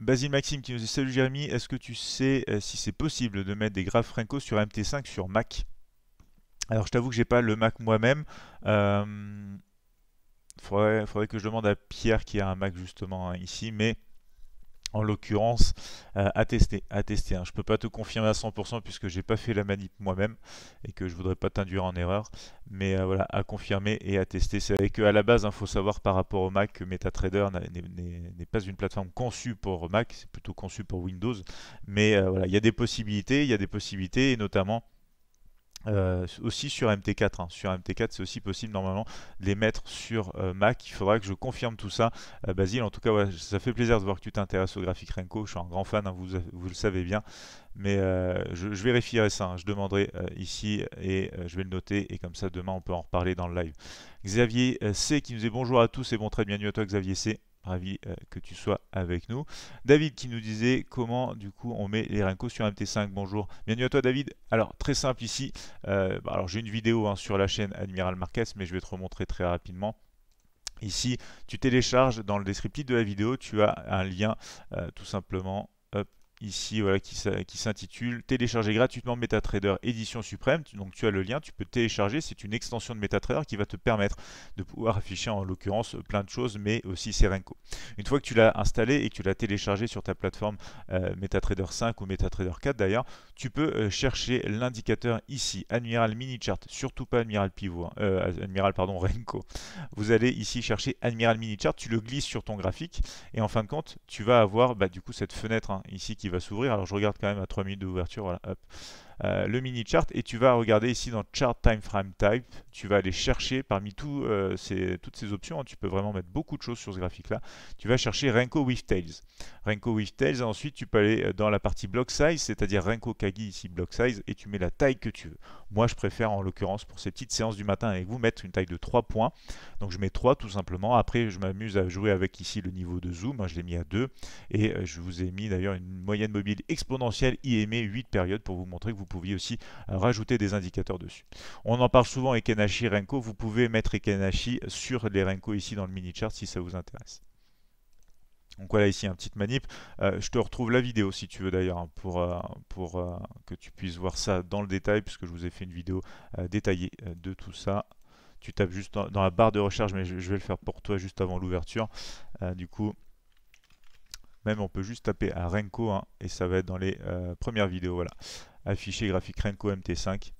Basile Maxime qui nous dit Salut Jérémy, est-ce que tu sais euh, si c'est possible de mettre des graphes franco sur MT5 sur Mac Alors je t'avoue que j'ai pas le Mac moi-même. Euh, faudrait, que je demande à Pierre qui a un Mac justement hein, ici, mais en l'occurrence euh, à tester. À tester hein. Je ne peux pas te confirmer à 100% puisque j'ai pas fait la manip moi-même et que je voudrais pas t'induire en erreur. Mais euh, voilà, à confirmer et à tester. C'est vrai qu'à la base, il hein, faut savoir par rapport au Mac que MetaTrader n'est pas une plateforme conçue pour Mac, c'est plutôt conçu pour Windows. Mais euh, voilà, il y a des possibilités, il y a des possibilités et notamment euh, aussi sur MT4. Hein. Sur MT4, c'est aussi possible normalement de les mettre sur euh, Mac. Il faudra que je confirme tout ça, euh, Basile. En tout cas, ça fait plaisir de voir que tu t'intéresses au graphique Renko. Je suis un grand fan, hein, vous, le savez bien. Mais je, vérifierai ça. Hein. Je demanderai ici et je vais le noter. Et comme ça, demain, on peut en reparler dans le live. Xavier C qui nous dit bonjour à tous et bon très Bienvenue à toi, Xavier C ravi euh, que tu sois avec nous. David qui nous disait comment du coup on met les Renko sur MT5. Bonjour, bienvenue à toi David. Alors très simple ici. Euh, bah, alors j'ai une vidéo hein, sur la chaîne Admiral Marquez, mais je vais te remontrer très rapidement. Ici, tu télécharges dans le descriptif de la vidéo, tu as un lien euh, tout simplement ici voilà, qui, qui s'intitule Télécharger gratuitement MetaTrader édition suprême. Donc tu as le lien, tu peux télécharger. C'est une extension de MetaTrader qui va te permettre de pouvoir afficher en l'occurrence plein de choses, mais aussi Serenco. Une fois que tu l'as installé et que tu l'as téléchargé sur ta plateforme euh, MetaTrader 5 ou MetaTrader 4 d'ailleurs, tu peux euh, chercher l'indicateur ici, Admiral Mini Chart, surtout pas Admiral Pivot, hein, euh, Admiral pardon, Renko. Vous allez ici chercher Admiral Mini Chart, tu le glisses sur ton graphique et en fin de compte, tu vas avoir bah, du coup cette fenêtre hein, ici qui va s'ouvrir. Alors je regarde quand même à 3 minutes d'ouverture, voilà, hop. Euh, le mini chart et tu vas regarder ici dans chart time frame type tu vas aller chercher parmi euh, toutes ces options hein, tu peux vraiment mettre beaucoup de choses sur ce graphique là tu vas chercher Renko with tails Renko with tails ensuite tu peux aller euh, dans la partie block size c'est à dire Renko Kagi ici block size et tu mets la taille que tu veux moi je préfère en l'occurrence pour ces petites séances du matin avec vous mettre une taille de 3 points donc je mets 3 tout simplement après je m'amuse à jouer avec ici le niveau de zoom hein, je l'ai mis à 2 et je vous ai mis d'ailleurs une moyenne mobile exponentielle IME 8 périodes pour vous montrer que vous vous pouviez aussi euh, rajouter des indicateurs dessus. On en parle souvent Ekenashi, Renko, vous pouvez mettre Ekenashi sur les Renko ici dans le mini chart si ça vous intéresse. Donc voilà ici un petit manip. Euh, je te retrouve la vidéo si tu veux d'ailleurs hein, pour, euh, pour que tu puisses voir ça dans le détail puisque je vous ai fait une vidéo détaillée de tout ça. Tu tapes juste dans, la barre de recherche mais je, vais le faire pour toi juste avant l'ouverture. du coup, même on peut juste taper à Renko hein, et ça va être dans les premières vidéos. Voilà afficher graphique Renko MT5.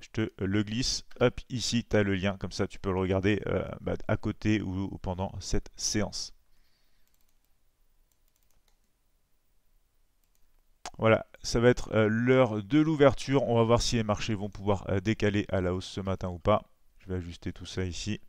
Je te euh, le glisse, hop, ici tu as le lien, comme ça tu peux le regarder euh, bah, à côté ou, pendant cette séance. Voilà, ça va être euh, l'heure de l'ouverture. On va voir si les marchés vont pouvoir décaler à la hausse ce matin ou pas. Je vais ajuster tout ça ici.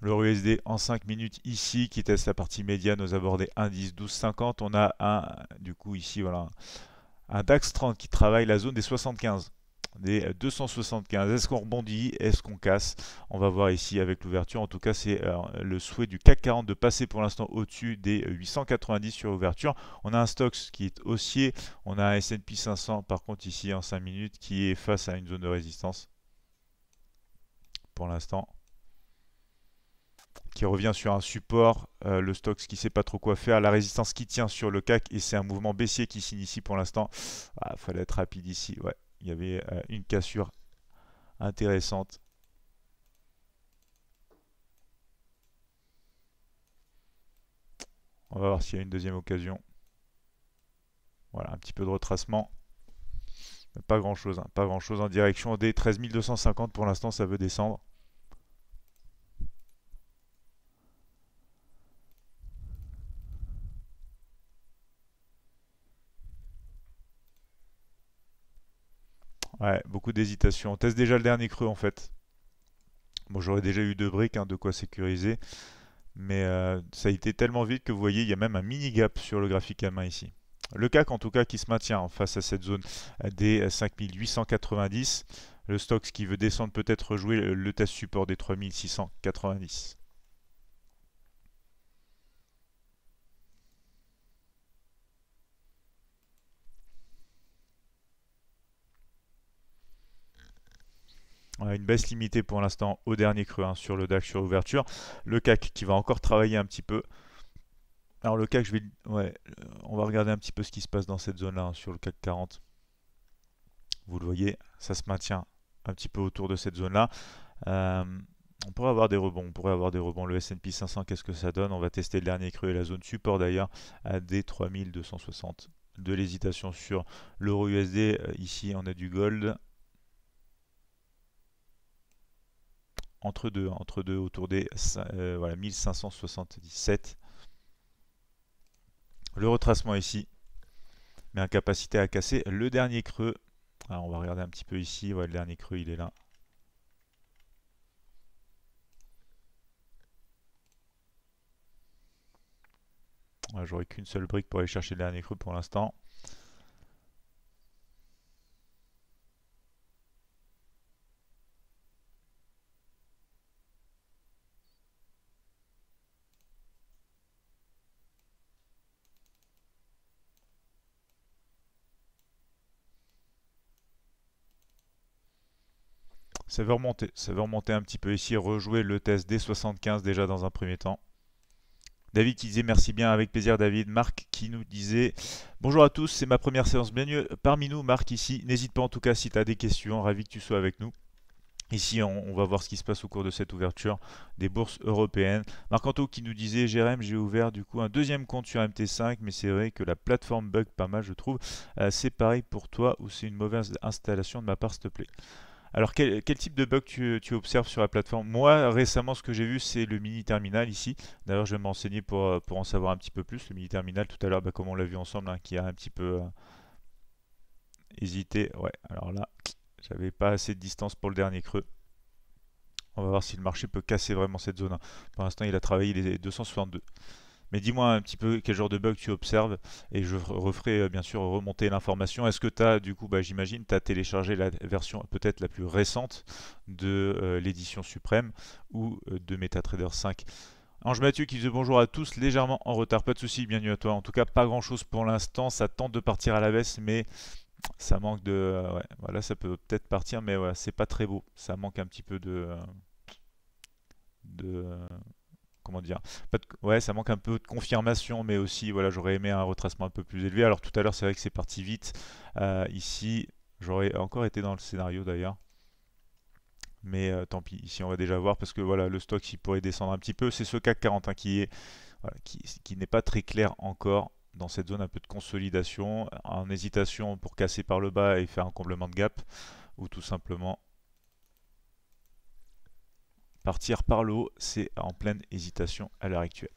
leur usd en 5 minutes ici qui teste la partie médiane aux abords des 12, 50 On a un, du coup ici, voilà, un DAX 30 qui travaille la zone des 75 des 275. Est-ce qu'on rebondit Est-ce qu'on casse On va voir ici avec l'ouverture. En tout cas, c'est euh, le souhait du CAC 40 de passer pour l'instant au-dessus des 890 sur ouverture. On a un Stock qui est haussier. On a un S&P 500 par contre ici en 5 minutes qui est face à une zone de résistance. Pour l'instant, qui revient sur un support, euh, le stock qui sait pas trop quoi faire, la résistance qui tient sur le CAC et c'est un mouvement baissier qui s'initie pour l'instant. il ah, fallait être rapide ici. Ouais, il y avait euh, une cassure intéressante. On va voir s'il y a une deuxième occasion. Voilà, un petit peu de retracement. pas grand chose, hein, pas grand chose en direction des 13250 pour l'instant, ça veut descendre. Ouais, beaucoup d'hésitation. On teste déjà le dernier creux en fait. Bon, j'aurais déjà eu deux briques, hein, de quoi sécuriser. Mais euh, ça a été tellement vite que vous voyez, il y a même un mini gap sur le graphique à main ici. Le CAC en tout cas qui se maintient hein, face à cette zone euh, des 5890. Euh, le stock qui veut descendre peut-être rejouer le test support des 3690. Euh, une baisse limitée pour l'instant au dernier creux hein, sur le DAX sur ouverture. Le CAC qui va encore travailler un petit peu. Alors le CAC, je vais, ouais, on va regarder un petit peu ce qui se passe dans cette zone-là hein, sur le CAC 40. Vous le voyez, ça se maintient un petit peu autour de cette zone-là. Euh, on pourrait avoir des rebonds, on pourrait avoir des rebonds. Le S&P 500, qu'est-ce que ça donne On va tester le dernier creux et la zone support d'ailleurs à des 3260 de l'hésitation sur l'euro USD. Euh, ici, on a du gold, entre deux, entre deux autour des 1577. Euh, le retracement ici, mais incapacité à casser le dernier creux. on va regarder un petit peu ici, le dernier creux il est là. Ah, J'aurai qu'une seule brique pour aller chercher le dernier creux pour l'instant. ça veut remonter. Ça veut remonter un petit peu ici, rejouer le test d 75 déjà dans un premier temps. David qui disait merci bien, avec plaisir David. Marc qui nous disait bonjour à tous, c'est ma première séance bien parmi nous. Marc ici, n'hésite pas en tout cas si tu as des questions, ravi que tu sois avec nous. Ici, on, va voir ce qui se passe au cours de cette ouverture des bourses européennes. Marc Anto qui nous disait Jérém, j'ai ouvert du coup un deuxième compte sur MT5, mais c'est vrai que la plateforme bug pas mal, je trouve. Euh, c'est pareil pour toi ou c'est une mauvaise installation de ma part, s'il te plaît alors quel, type de bug tu, observes sur la plateforme Moi récemment ce que j'ai vu c'est le mini terminal ici. D'ailleurs je vais m'enseigner pour, euh, pour en savoir un petit peu plus. Le mini terminal tout à l'heure bah, comme on l'a vu ensemble hein, qui a un petit peu euh, hésité. Ouais alors là j'avais pas assez de distance pour le dernier creux. On va voir si le marché peut casser vraiment cette zone. Hein. Pour l'instant il a travaillé les 262. Mais dis-moi un petit peu quel genre de bug tu observes et je referai euh, bien sûr remonter l'information. Est-ce que tu as, du coup, bah, j'imagine, tu as téléchargé la version peut-être la plus récente de euh, l'édition suprême ou euh, de MetaTrader 5 Ange Mathieu qui faisait bonjour à tous, légèrement en retard, pas de souci, bienvenue à toi. En tout cas, pas grand chose pour l'instant, ça tente de partir à la baisse, mais ça manque de. ouais, voilà, ça peut peut-être partir, mais ouais, c'est pas très beau. Ça manque un petit peu de. de comment dire pas ouais ça manque un peu de confirmation mais aussi voilà j'aurais aimé un retracement un peu plus élevé alors tout à l'heure c'est vrai que c'est parti vite euh, ici j'aurais encore été dans le scénario d'ailleurs mais euh, tant pis ici on va déjà voir parce que voilà le stock il pourrait descendre un petit peu c'est ce CAC 41 hein, qui est qui, qui n'est pas très clair encore dans cette zone un peu de consolidation en hésitation pour casser par le bas et faire un comblement de gap ou tout simplement Partir par le haut, c'est en pleine hésitation à l'heure actuelle.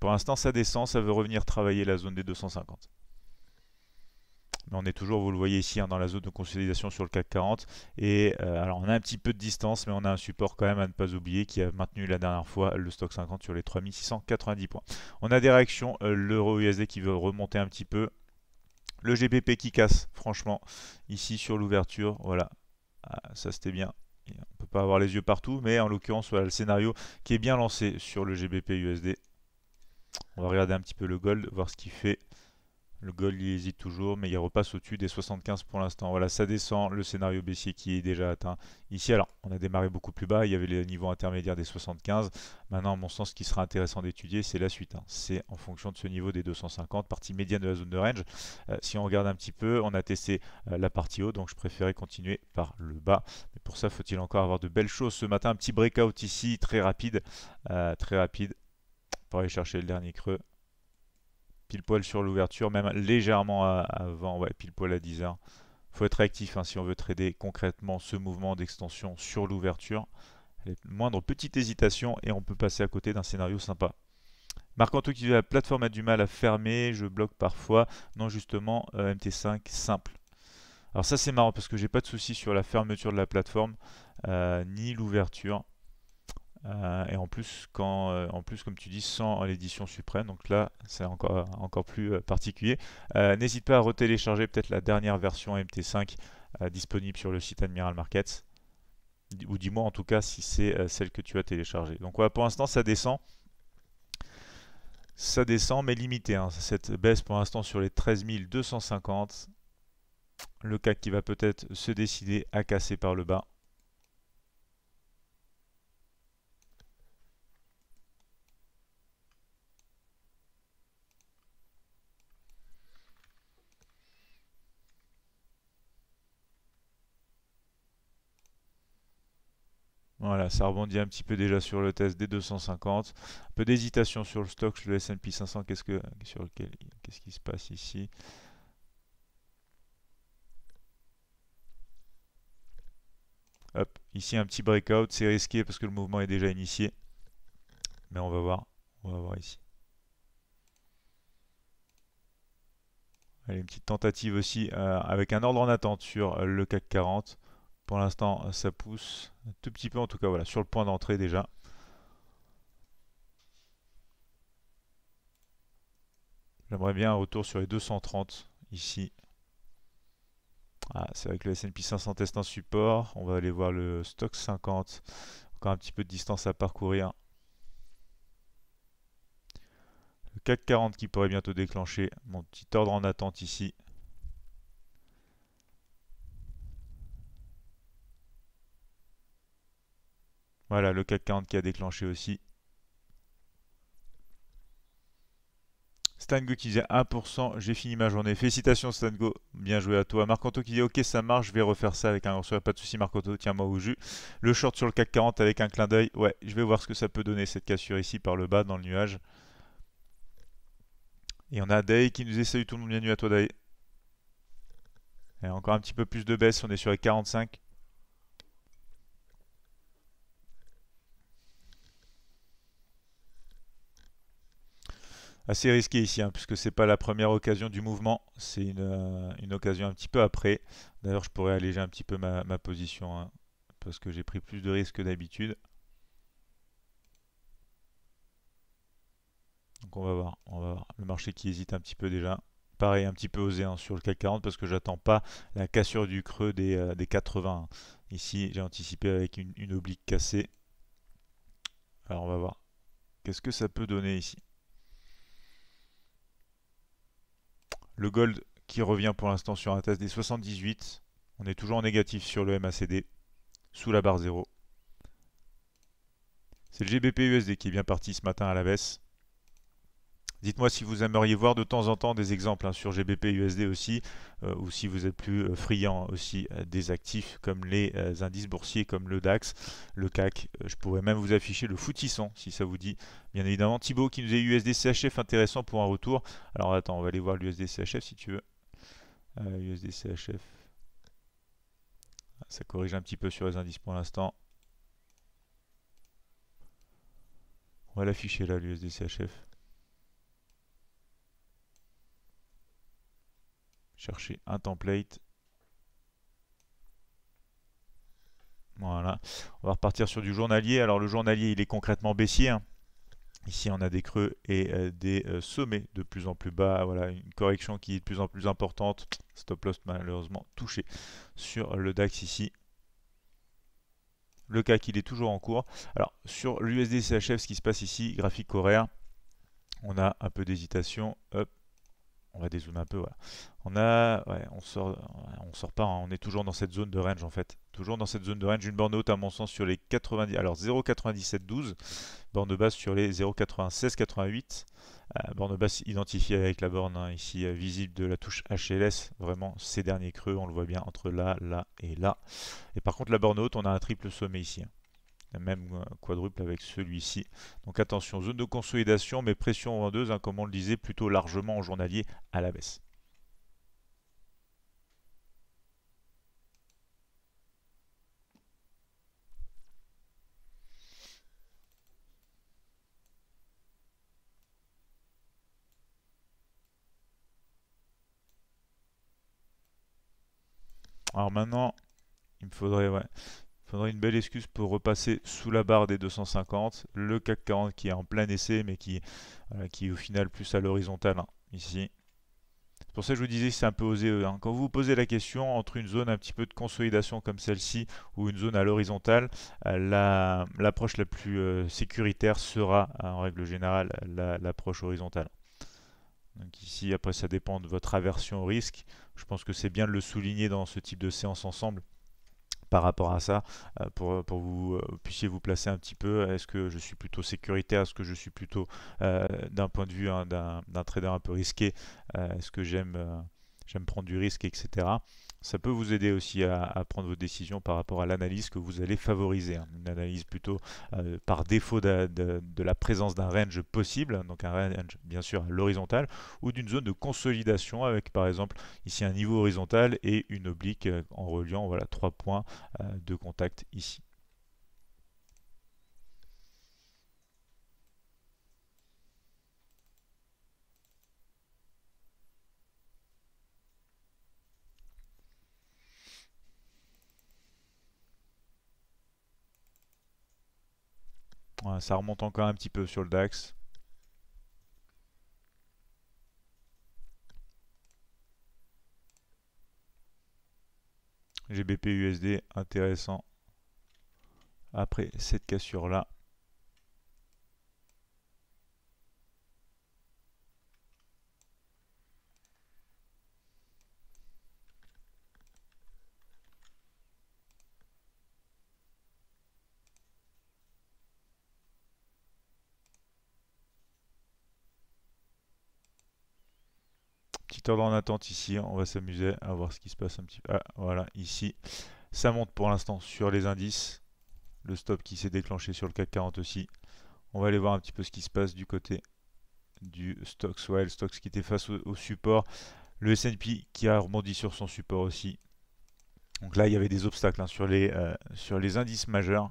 pour l'instant, ça descend, ça veut revenir travailler la zone des 250 on est toujours, vous le voyez ici, hein, dans la zone de consolidation sur le CAC 40. Et euh, alors on a un petit peu de distance, mais on a un support quand même à ne pas oublier qui a maintenu la dernière fois le stock 50 sur les 3690 points. On a des réactions, euh, l'euro USD qui veut remonter un petit peu. Le GBP qui casse, franchement, ici sur l'ouverture, voilà, ah, ça c'était bien on peut pas avoir les yeux partout, mais en l'occurrence, voilà le scénario qui est bien lancé sur le GBP USD. On va regarder un petit peu le gold, voir ce qu'il fait. Le goal, il hésite toujours, mais il repasse au-dessus des 75 pour l'instant. Voilà, ça descend, le scénario baissier qui est déjà atteint. Ici, alors, on a démarré beaucoup plus bas, il y avait les niveaux intermédiaires des 75. Maintenant, à mon sens, ce qui sera intéressant d'étudier, c'est la suite. Hein. C'est en fonction de ce niveau des 250, partie médiane de la zone de range. Euh, si on regarde un petit peu, on a testé euh, la partie haut, donc je préférais continuer par le bas. Mais pour ça, faut-il encore avoir de belles choses ce matin Un petit breakout ici, très rapide, euh, très rapide, pour aller chercher le dernier creux pile poil sur l'ouverture, même légèrement avant, ouais, pile poil à 10 heures. faut être actif hein, si on veut trader concrètement ce mouvement d'extension sur l'ouverture. moindre petite hésitation et on peut passer à côté d'un scénario sympa. Marc qui dit la plateforme a du mal à fermer, je bloque parfois. Non justement euh, MT5 simple. Alors ça c'est marrant parce que j'ai pas de soucis sur la fermeture de la plateforme euh, ni l'ouverture. Euh, et en plus, quand, euh, en plus, comme tu dis, sans l'édition suprême, donc là, c'est encore, encore plus euh, particulier. N'hésite pas à retélécharger peut-être la dernière version MT5 disponible sur le site Admiral Markets, ou dis-moi en tout cas si c'est celle que tu as téléchargée. Donc pour l'instant, ça descend. Ça descend, mais limité. Hein. Cette baisse pour l'instant sur les 13 250. Le CAC qui va peut-être se décider à casser par le bas. Voilà, ça rebondit un petit peu déjà sur le test des 250. Un peu d'hésitation sur le stock, sur le S&P 500, qu'est-ce que sur lequel qu'est-ce qui se passe ici Hop, ici un petit breakout, c'est risqué parce que le mouvement est déjà initié. Mais on va voir, on va voir ici. Allez, une petite tentative aussi euh, avec un ordre en attente sur le CAC 40. Pour l'instant, ça pousse un tout petit peu, en tout cas, voilà, sur le point d'entrée déjà. J'aimerais bien un retour sur les 230 ici. Ah, c'est avec le S&P 500 test un support. On va aller voir le stock 50. Encore un petit peu de distance à parcourir. Le CAC 40 qui pourrait bientôt déclencher mon petit ordre en attente ici. Voilà, le CAC 40 qui a déclenché aussi. Stango qui disait 1%, j'ai fini ma journée. Félicitations Stango, bien joué à toi. marc qui dit ok ça marche, je vais refaire ça avec un grand pas de souci marc tiens-moi au jus. Le short sur le CAC 40 avec un clin d'œil, ouais, je vais voir ce que ça peut donner cette cassure ici par le bas dans le nuage. Et on a Day qui nous dit salut tout le monde, bienvenue à toi Day. Et encore un petit peu plus de baisse, on est sur les 45. assez risqué ici, hein, puisque c'est pas la première occasion du mouvement, c'est une, euh, occasion un petit peu après. D'ailleurs, je pourrais alléger un petit peu ma, position, hein, parce que j'ai pris plus de risques d'habitude. Donc on va voir, on va voir. Le marché qui hésite un petit peu déjà. Pareil, un petit peu osé hein, sur le CAC 40 parce que j'attends pas la cassure du creux des, euh, des 80. Hein. Ici, j'ai anticipé avec une, une oblique cassée. Alors on va voir. Qu'est-ce que ça peut donner ici Le gold qui revient pour l'instant sur un test des 78. On est toujours en négatif sur le MACD, sous la barre 0. C'est le GBP USD qui est bien parti ce matin à la baisse. Dites-moi si vous aimeriez voir de temps en temps des exemples hein, sur GBP USD aussi, euh, ou si vous êtes plus euh, friand aussi euh, des actifs comme les indices boursiers comme le DAX, le CAC. Je pourrais même vous afficher le foutisson si ça vous dit. Bien évidemment, Thibaut qui nous a USD CHF intéressant pour un retour. Alors attends, on va aller voir l'USD CHF si tu veux. Euh, USD CHF. Ah, ça corrige un petit peu sur les indices pour l'instant. On va l'afficher là, l'USD CHF. chercher un template. Voilà. On va repartir sur du journalier. Alors le journalier, il est concrètement baissier. Hein. Ici, on a des creux et euh, des euh, sommets de plus en plus bas. Voilà, une correction qui est de plus en plus importante. Stop loss malheureusement touché sur le DAX ici. Le CAC, il est toujours en cours. Alors, sur l'USDCHF, ce qui se passe ici, graphique horaire, on a un peu d'hésitation on va dézoomer un peu. On a, on sort, on sort pas. Hein. on est toujours dans cette zone de range en fait. Toujours dans cette zone de range. Une borne haute à mon sens sur les 90. Alors 0,97,12. Borne basse sur les 0,96,88. Euh, borne basse identifiée avec la borne hein, ici euh, visible de la touche HLS. Vraiment ces derniers creux, on le voit bien entre là, là et là. Et par contre la borne haute, on a un triple sommet ici. Hein même euh, quadruple avec celui-ci. Donc attention, zone de consolidation, mais pression vendeuse, hein, comme on le disait, plutôt largement en journalier à la baisse. Alors maintenant, il me faudrait, ouais, faudrait une belle excuse pour repasser sous la barre des 250. Le CAC 40 qui est en plein essai, mais qui, euh, qui est au final plus à l'horizontale hein, ici. C'est pour ça que je vous disais que c'est un peu osé. Euh, hein. Quand vous vous posez la question entre une zone un petit peu de consolidation comme celle-ci ou une zone à l'horizontale, euh, l'approche la, plus sécuritaire sera en règle générale l'approche horizontale. Donc ici, après, ça dépend de votre aversion au risque. Je pense que c'est bien de le souligner dans ce type de séance ensemble par rapport à ça, euh, pour, pour vous euh, puissiez vous placer un petit peu. Est-ce que je suis plutôt sécuritaire Est-ce que je suis plutôt euh, d'un point de vue hein, d'un trader un peu risqué Est-ce que j'aime j'aime prendre du risque, etc. Ça peut vous aider aussi à, prendre vos décisions par rapport à l'analyse que vous allez favoriser. Hein. Une analyse plutôt euh, par défaut de, la présence d'un range possible, donc un range bien sûr à l'horizontale, ou d'une zone de consolidation avec par exemple ici un niveau horizontal et une oblique euh, en reliant voilà, trois points euh, de contact ici. ça remonte encore un petit peu sur le DAX. GBP USD, intéressant. Après cette cassure là. en attente ici. On va s'amuser à voir ce qui se passe un petit peu. Ah, voilà, ici. Ça monte pour l'instant sur les indices. Le stop qui s'est déclenché sur le CAC 40 aussi. On va aller voir un petit peu ce qui se passe du côté du Stocks. Ouais, le Stocks qui était face au, support. Le S&P qui a rebondi sur son support aussi. Donc là, il y avait des obstacles hein, sur, les, euh, sur les indices majeurs.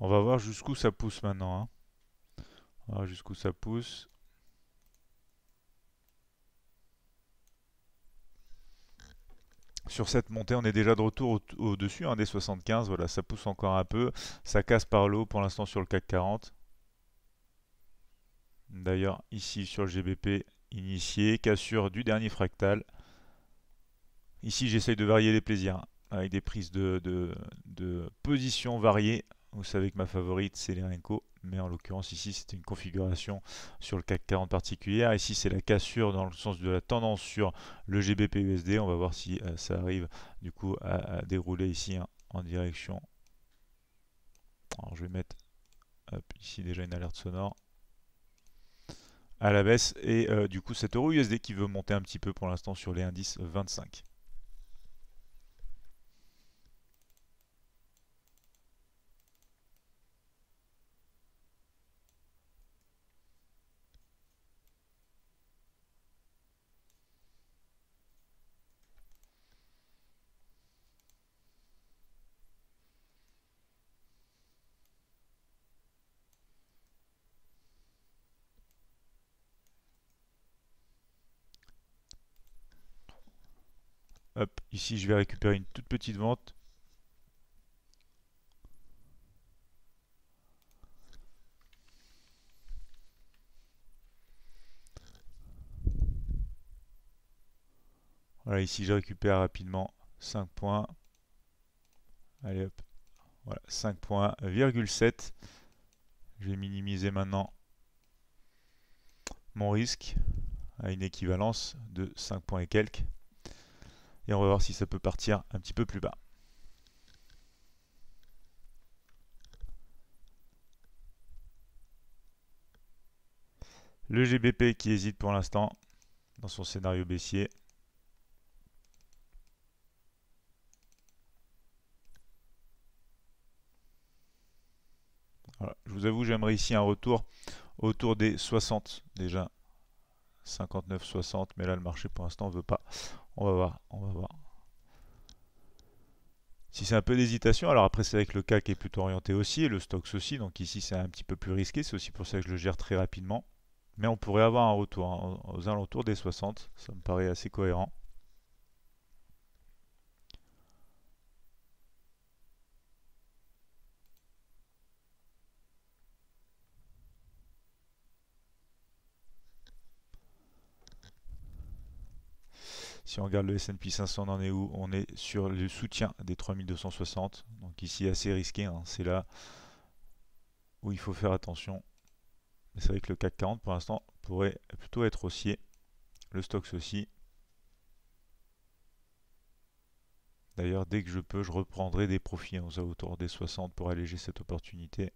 On va voir jusqu'où ça pousse maintenant. Hein. jusqu'où ça pousse. Sur cette montée, on est déjà de retour au-dessus hein, des 75. Voilà, ça pousse encore un peu. Ça casse par l'eau pour l'instant sur le CAC 40. D'ailleurs, ici sur le GBP initié, cassure du dernier fractal. Ici, j'essaye de varier les plaisirs hein, avec des prises de, positions variées vous savez que ma favorite c'est Renko, mais en l'occurrence ici c'est une configuration sur le CAC 40 particulière. Ici c'est la cassure dans le sens de la tendance sur le GBPUSD. On va voir si euh, ça arrive du coup à, dérouler ici hein, en direction. Alors je vais mettre ici déjà une alerte sonore à la baisse et euh, du coup cet euro USD qui veut monter un petit peu pour l'instant sur les indices 25. ici je vais récupérer une toute petite vente. Voilà, ici je récupère rapidement 5 points. Allez hop, voilà, 5 points, 7. Je vais minimiser maintenant mon risque à une équivalence de 5 points et quelques. Et on va voir si ça peut partir un petit peu plus bas. Le GBP qui hésite pour l'instant dans son scénario baissier. Je vous avoue, j'aimerais ici un retour autour des 60 déjà. 59-60, mais là le marché pour l'instant ne veut pas. On va voir, on va voir. Si c'est un peu d'hésitation, alors après c'est avec le CAC qui est plutôt orienté aussi et le stocks aussi, donc ici c'est un petit peu plus risqué, c'est aussi pour ça que je le gère très rapidement. Mais on pourrait avoir un retour hein, aux alentours des 60, ça me paraît assez cohérent. Si on regarde le S&P 500, on en est où On est sur le soutien des 3260. Donc ici, assez risqué. Hein. C'est là où il faut faire attention. Mais c'est vrai que le CAC 40, pour l'instant, pourrait plutôt être haussier. Le stock aussi. D'ailleurs, dès que je peux, je reprendrai des profits hein, aux alentours des 60 pour alléger cette opportunité.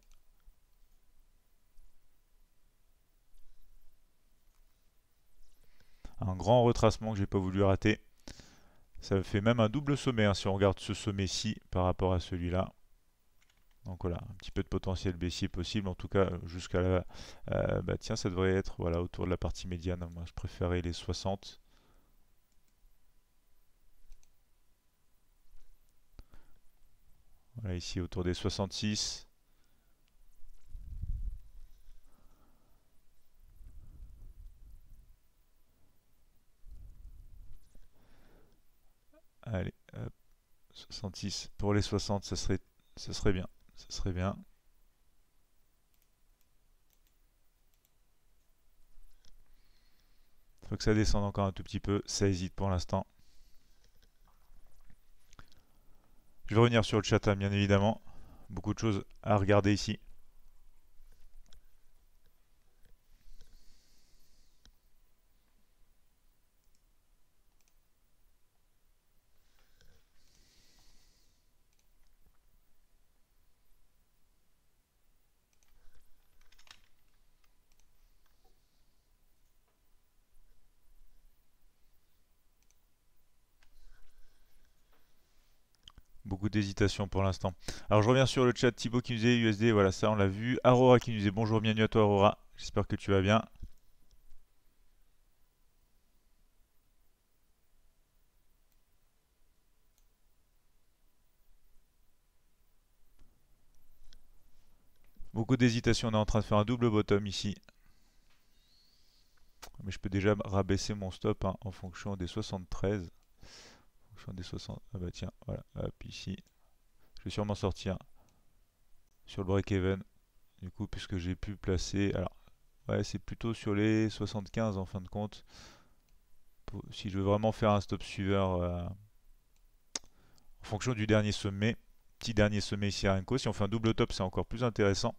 Un grand retracement que j'ai pas voulu rater. Ça fait même un double sommet hein, si on regarde ce sommet-ci par rapport à celui-là. Donc voilà, un petit peu de potentiel baissier possible, en tout cas jusqu'à là euh, bah tiens, ça devrait être voilà, autour de la partie médiane. Moi, je préférais les 60. Voilà, ici autour des 66. Allez, 66. Pour les 60, ça serait, ce serait bien. Ce serait bien. faut que ça descende encore un tout petit peu. Ça hésite pour l'instant. Je vais revenir sur le chat, hein, bien évidemment. Beaucoup de choses à regarder ici. d'hésitation pour l'instant. Alors je reviens sur le chat, Thibaut qui nous disait USD, voilà ça on l'a vu. Aurora qui nous disait bonjour, bienvenue à toi Aurora, j'espère que tu vas bien. Beaucoup d'hésitation, on est en train de faire un double bottom ici. Mais je peux déjà rabaisser mon stop hein, en fonction des 73 des 60. Ah bah tiens, voilà. puis ici. Je vais sûrement sortir sur le break-even. Du coup, puisque j'ai pu placer... Alors, ouais, c'est plutôt sur les 75 en fin de compte. si je veux vraiment faire un stop suiveur euh, en fonction du dernier sommet. Petit dernier sommet ici à Renko. Si on fait un double top, c'est encore plus intéressant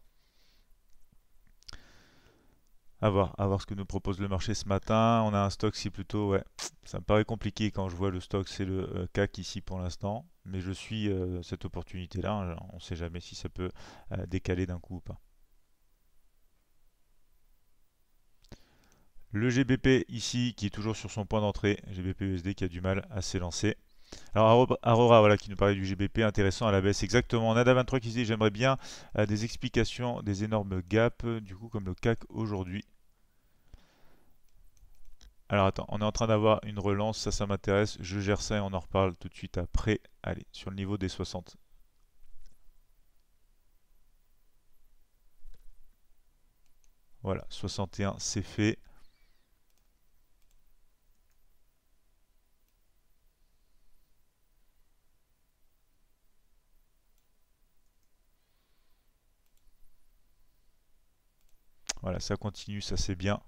à voir, à voir ce que nous propose le marché ce matin. On a un stock si plutôt, ouais, ça me paraît compliqué quand je vois le stock, c'est le euh, CAC ici pour l'instant. Mais je suis euh, cette opportunité-là. Hein, on ne sait jamais si ça peut euh, décaler d'un coup ou pas. Le GBP ici qui est toujours sur son point d'entrée, GBP USD qui a du mal à s'élancer. Alors Aurora voilà, qui nous parlait du GBP, intéressant à la baisse exactement. Nada23 qui dit j'aimerais bien des explications des énormes gaps, du coup comme le CAC aujourd'hui. Alors attends, on est en train d'avoir une relance, ça, ça m'intéresse. Je gère ça et on en reparle tout de suite après. Allez, sur le niveau des 60. Voilà, 61, c'est fait. Voilà, ça continue, ça c'est bien.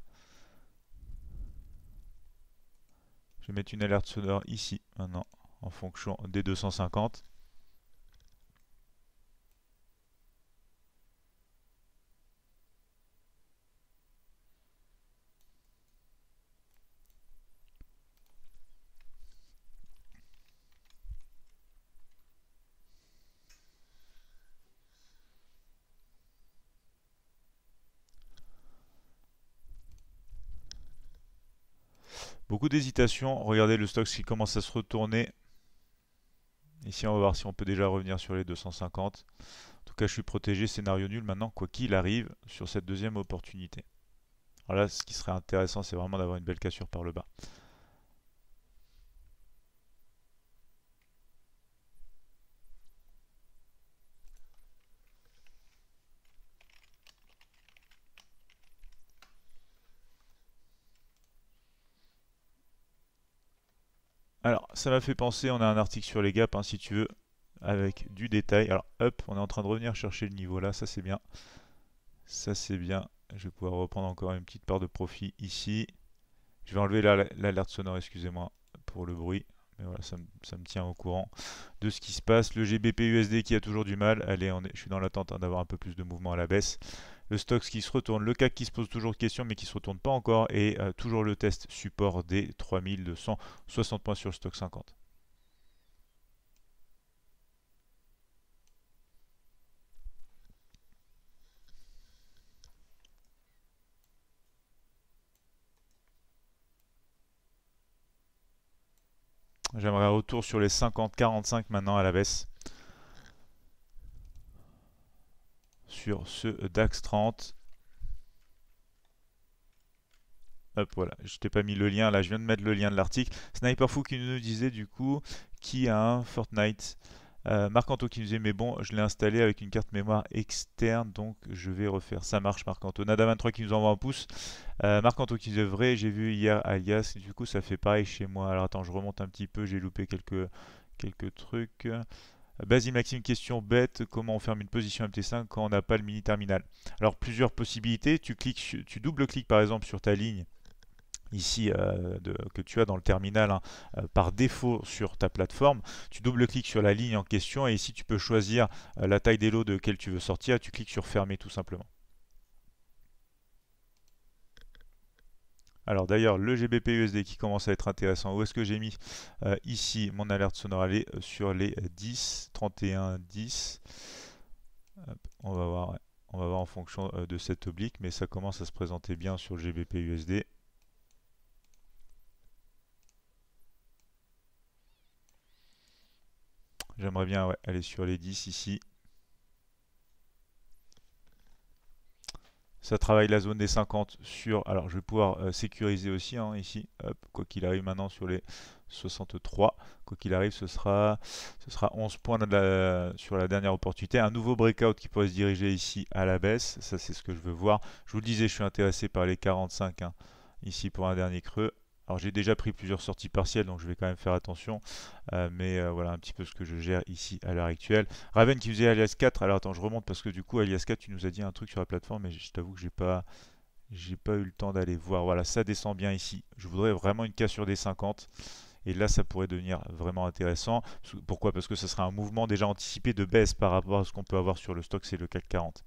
Je vais mettre une alerte sonore ici, maintenant, en fonction des 250. Beaucoup d'hésitation. Regardez le stock qui commence à se retourner. Ici, on va voir si on peut déjà revenir sur les 250. En tout cas, je suis protégé. Scénario nul maintenant, quoi qu'il arrive, sur cette deuxième opportunité. Alors là, ce qui serait intéressant, c'est vraiment d'avoir une belle cassure par le bas. Alors, ça m'a fait penser, on a un article sur les gaps, hein, si tu veux, avec du détail. Alors, hop, on est en train de revenir chercher le niveau là, ça c'est bien. Ça c'est bien. Je vais pouvoir reprendre encore une petite part de profit ici. Je vais enlever l'alerte sonore, excusez-moi, pour le bruit. Mais voilà, ça, me tient au courant de ce qui se passe. Le GBP USD qui a toujours du mal. Allez, on je suis dans l'attente hein, d'avoir un peu plus de mouvement à la baisse le stock qui se retourne, le CAC qui se pose toujours question questions mais qui ne se retourne pas encore et euh, toujours le test support des 3260 points sur le stock 50. J'aimerais un retour sur les 50-45 maintenant à la baisse. sur ce DAX 30. Hop, voilà, je t'ai pas mis le lien là, je viens de mettre le lien de l'article. fou qui nous disait du coup qui a un Fortnite. Euh, marc qui nous disait mais bon je l'ai installé avec une carte mémoire externe donc je vais refaire ça marche Marc-Anto Nada23 qui nous envoie un pouce euh, Marc-Anto qui vrai j'ai vu hier alias du coup ça fait pareil chez moi alors attends je remonte un petit peu j'ai loupé quelques quelques trucs Basi Maxime, question bête, comment on ferme une position MT5 quand on n'a pas le mini terminal Alors plusieurs possibilités, tu, cliques, tu double-cliques par exemple sur ta ligne ici euh, que tu as dans le terminal hein, euh, par défaut sur ta plateforme. Tu double-cliques sur la ligne en question et ici tu peux choisir euh, la taille des lots de quel tu veux sortir. Tu cliques sur fermer tout simplement. Alors d'ailleurs, le GBP-USD qui commence à être intéressant. Où est-ce que j'ai mis euh, Ici, mon alerte sonore, elle euh, sur les 10, 31, 10. on va voir. On va voir en fonction euh, de cette oblique, mais ça commence à se présenter bien sur le GBP-USD. J'aimerais bien aller sur les 10 ici. Ça travaille la zone des 50 sur... Alors je vais pouvoir euh, sécuriser aussi hein, ici, quoi qu'il arrive maintenant sur les 63. Quoi qu'il arrive, ce sera, ce sera 11 points sur la dernière opportunité. Un nouveau breakout qui pourrait se diriger ici à la baisse. Ça, c'est ce que je veux voir. Je vous le disais, je suis intéressé par les 45 hein, ici pour un dernier creux. Alors j'ai déjà pris plusieurs sorties partielles, donc je vais quand même faire attention. Euh, mais euh, voilà un petit peu ce que je gère ici à l'heure actuelle. Raven qui faisait alias 4. Alors attends, je remonte parce que du coup, alias 4, tu nous as dit un truc sur la plateforme, mais je t'avoue que j'ai pas j'ai pas eu le temps d'aller voir. Voilà, ça descend bien ici. Je voudrais vraiment une cassure des 50. Et là, ça pourrait devenir vraiment intéressant. Pourquoi Parce que ce sera un mouvement déjà anticipé de baisse par rapport à ce qu'on peut avoir sur le stock, c'est le CAC 40.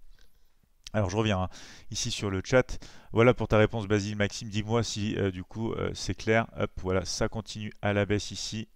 Alors je reviens hein, ici sur le chat. Voilà pour ta réponse Basile. Maxime, dis-moi si euh, du coup euh, c'est clair. Hop, voilà, ça continue à la baisse ici.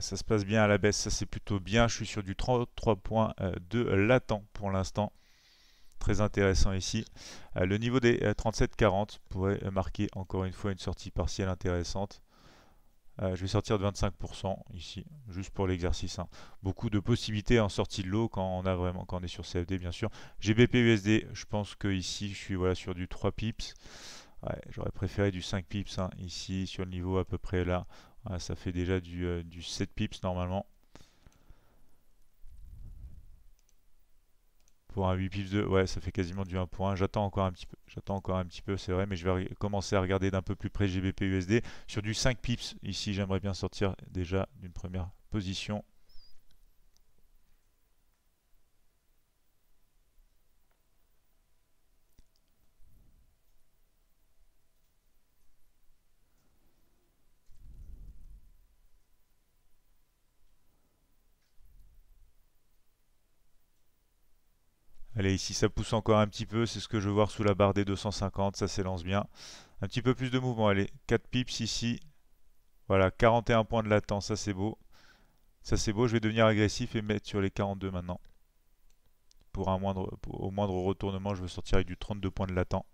ça se passe bien à la baisse, ça c'est plutôt bien. Je suis sur du 33 points euh, de latent pour l'instant. Très intéressant ici. Euh, le niveau des 37 euh, 40 pourrait marquer encore une fois une sortie partielle intéressante. je vais sortir de 25% ici, juste pour l'exercice. Hein. Beaucoup de possibilités en sortie de l'eau quand on a vraiment quand on est sur CFD bien sûr. GBP USD, je pense que ici je suis voilà, sur du 3 pips. J'aurais préféré du 5 pips hein, ici sur le niveau à peu près là. Ah, ça fait déjà du, 7 euh, pips normalement. Pour un 8 pips 2, ouais, ça fait quasiment du 1 pour J'attends encore un petit peu, j'attends encore un petit peu, c'est vrai, mais je vais commencer à regarder d'un peu plus près GBPUSD Sur du 5 pips, ici, j'aimerais bien sortir déjà d'une première position. Allez, ici ça pousse encore un petit peu, c'est ce que je veux voir sous la barre des 250, ça s'élance bien. Un petit peu plus de mouvement, allez, 4 pips ici. Voilà, 41 points de latent, ça c'est beau. Ça c'est beau, je vais devenir agressif et mettre sur les 42 maintenant. Pour un moindre, au moindre retournement, je veux sortir avec du 32 points de latent.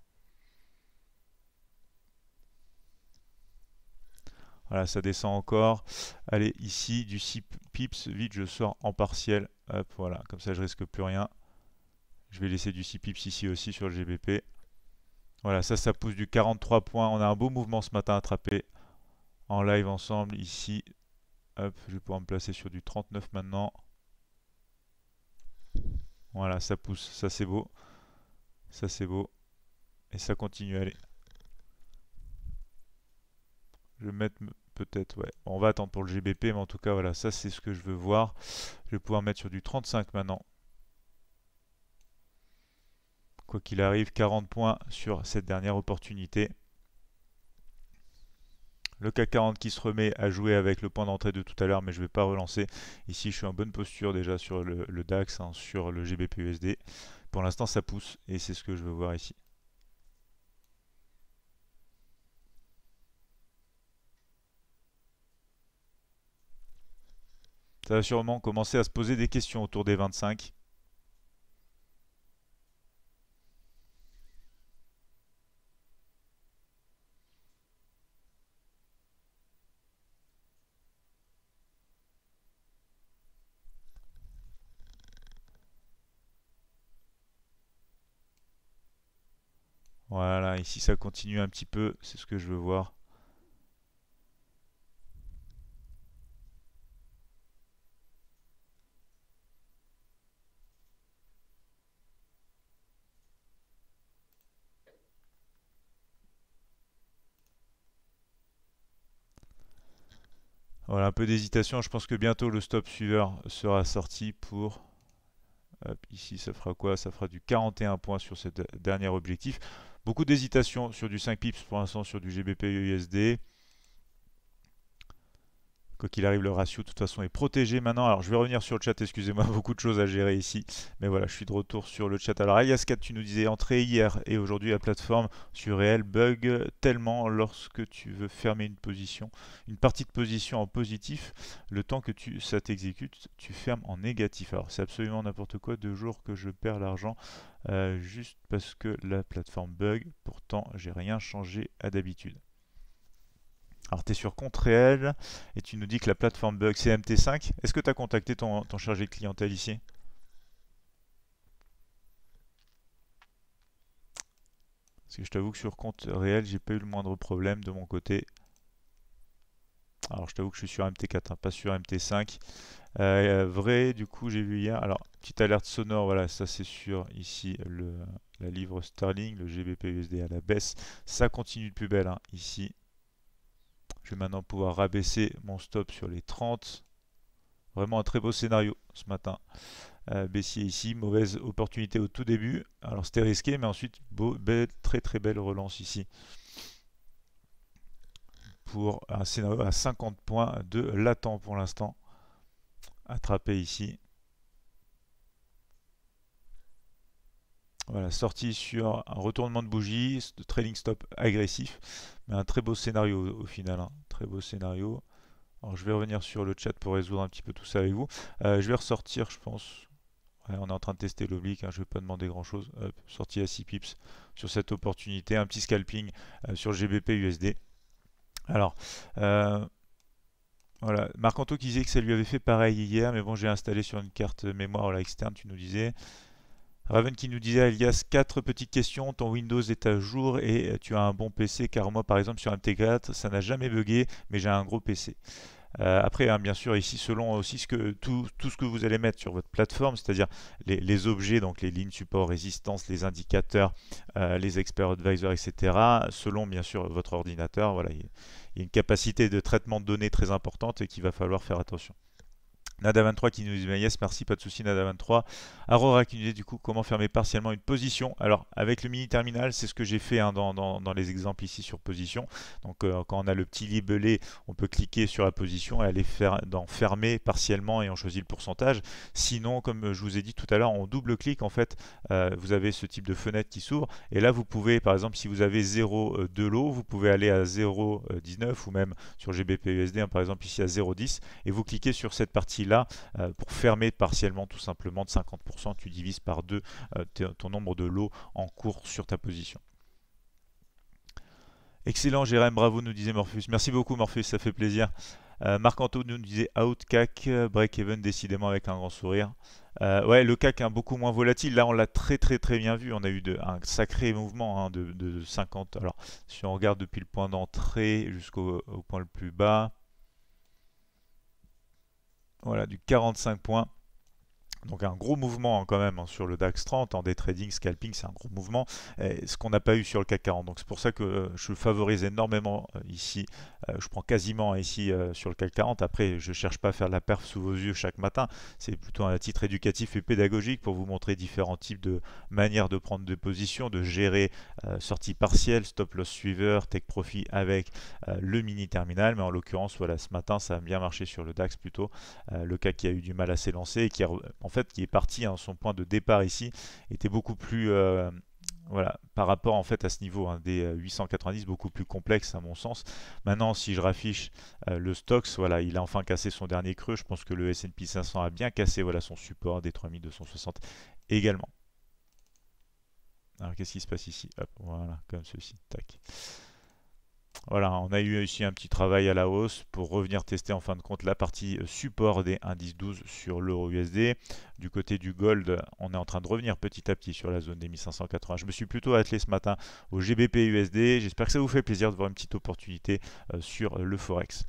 Voilà, ça descend encore. Allez, ici, du 6 pips, vite, je sors en partiel. Hop, voilà, comme ça je risque plus rien. Je vais laisser du pips ici aussi sur le GBP. Voilà, ça, ça pousse du 43 points. On a un beau mouvement ce matin attrapé en live ensemble ici. Hop, je vais pouvoir me placer sur du 39 maintenant. Voilà, ça pousse. Ça, c'est beau. Ça, c'est beau. Et ça continue à aller. Je vais mettre peut-être, ouais. on va attendre pour le GBP, mais en tout cas, voilà, ça, c'est ce que je veux voir. Je vais pouvoir mettre sur du 35 maintenant qu'il arrive, 40 points sur cette dernière opportunité. Le CAC 40 qui se remet à jouer avec le point d'entrée de tout à l'heure, mais je ne vais pas relancer. Ici, je suis en bonne posture déjà sur le, DAX, hein, sur le GBPUSD. Pour l'instant, ça pousse et c'est ce que je veux voir ici. Ça va sûrement commencer à se poser des questions autour des 25. Voilà, ici ça continue un petit peu, c'est ce que je veux voir. Voilà, un peu d'hésitation. Je pense que bientôt le stop suiveur sera sorti pour ici, ça fera quoi Ça fera du 41 points sur ce dernier objectif. Beaucoup d'hésitations sur du 5 pips pour l'instant sur du GBP USD qu'il arrive, le ratio de toute façon est protégé maintenant. Alors je vais revenir sur le chat, excusez-moi, beaucoup de choses à gérer ici. Mais voilà, je suis de retour sur le chat. Alors que tu nous disais entrer hier et aujourd'hui la plateforme sur réel bug tellement lorsque tu veux fermer une position, une partie de position en positif, le temps que tu, ça t'exécute, tu fermes en négatif. Alors c'est absolument n'importe quoi, deux jours que je perds l'argent euh, juste parce que la plateforme bug, pourtant j'ai rien changé à d'habitude. Alors tu es sur compte réel et tu nous dis que la plateforme bug c'est MT5. Est-ce que tu as contacté ton, chargé de clientèle ici Parce que je t'avoue que sur compte réel, j'ai pas eu le moindre problème de mon côté. Alors je t'avoue que je suis sur MT4, hein, pas sur MT5. Euh, vrai, du coup j'ai vu hier. Alors petite alerte sonore, voilà, ça c'est sur ici le, la livre sterling le GBP USD à la baisse. Ça continue de plus belle hein, ici. Je vais maintenant pouvoir rabaisser mon stop sur les 30. Vraiment un très beau scénario ce matin. Euh, baissier ici, mauvaise opportunité au tout début. Alors c'était risqué, mais ensuite beau, très très belle relance ici. Pour un scénario à 50 points de latent pour l'instant. Attrapé ici. Voilà, sortie sur un retournement de bougie, de trailing stop agressif. Mais un très beau scénario au final, hein. très beau scénario. Alors je vais revenir sur le chat pour résoudre un petit peu tout ça avec vous. Euh, je vais ressortir, je pense. on est en train de tester l'oblique, hein. je ne vais pas demander grand chose. sorti à 6 pips sur cette opportunité. Un petit scalping euh, sur GBP USD. Alors, euh, voilà. Marc-Anto qui disait que ça lui avait fait pareil hier, mais bon, j'ai installé sur une carte mémoire là, externe, tu nous disais. Raven qui nous disait il y a quatre petites questions, ton Windows est à jour et tu as un bon PC car moi par exemple sur MT4 ça n'a jamais bugué mais j'ai un gros PC. Euh, après, hein, bien sûr, ici, selon aussi ce que, tout, ce que vous allez mettre sur votre plateforme, c'est-à-dire les, objets, donc les lignes support, résistance, les indicateurs, euh, les experts advisors, etc., selon bien sûr votre ordinateur, voilà, il y a une capacité de traitement de données très importante et qu'il va falloir faire attention. Nada23 qui nous dit yes, merci, pas de souci Nada23. Aurora qui nous dit du coup comment fermer partiellement une position. Alors avec le mini terminal, c'est ce que j'ai fait hein, dans, les exemples ici sur position. Donc euh, quand on a le petit libellé, on peut cliquer sur la position et aller faire dans fermer partiellement et on choisit le pourcentage. Sinon, comme je vous ai dit tout à l'heure, on double clic en fait, euh, vous avez ce type de fenêtre qui s'ouvre et là vous pouvez par exemple si vous avez 0 euh, de l'eau, vous pouvez aller à 0,19 ou même sur GBPUSD hein, par exemple ici à 0,10 et vous cliquez sur cette partie là, euh, pour fermer partiellement tout simplement de 50%, tu divises par deux euh, ton nombre de lots en cours sur ta position. Excellent Jérém, bravo nous disait Morpheus. Merci beaucoup Morpheus, ça fait plaisir. Euh, Marc-Anto nous disait out CAC, break even décidément avec un grand sourire. ouais, le CAC est hein, beaucoup moins volatile. Là, on l'a très très très bien vu. On a eu de, un sacré mouvement hein, de, 50. Alors, si on regarde depuis le point d'entrée jusqu'au point le plus bas, voilà, du 45 points. Donc un gros mouvement hein, quand même hein, sur le DAX 30, en day trading, scalping, c'est un gros mouvement, ce qu'on n'a pas eu sur le CAC 40. Donc c'est pour ça que euh, je favorise énormément euh, ici, euh, je prends quasiment ici sur le CAC 40. Après, je cherche pas à faire la perf sous vos yeux chaque matin, c'est plutôt un titre éducatif et pédagogique pour vous montrer différents types de manières de prendre des positions, de gérer sortie partielle, stop loss suiveur, take profit avec le mini terminal. Mais en l'occurrence, voilà, ce matin, ça a bien marché sur le DAX plutôt, le CAC qui a eu du mal à s'élancer et qui a en fait qui est parti, hein, son point de départ ici était beaucoup plus euh, voilà, par rapport en fait à ce niveau hein, des 890, euh, beaucoup plus complexe à mon sens. Maintenant, si je raffiche euh, le stocks, voilà, il a enfin cassé son dernier creux. Je pense que le S&P 500 a bien cassé voilà son support des 3260 également. Alors qu'est-ce qui se passe ici voilà, comme ceci. Tac. Voilà, on a eu ici un petit travail à la hausse pour revenir tester en fin de compte la partie support des indices 12 sur l'euro USD. Du côté du gold, on est en train de revenir petit à petit sur la zone des 1580. Je me suis plutôt attelé ce matin au GBP USD. J'espère que ça vous fait plaisir de voir une petite opportunité euh, sur le Forex.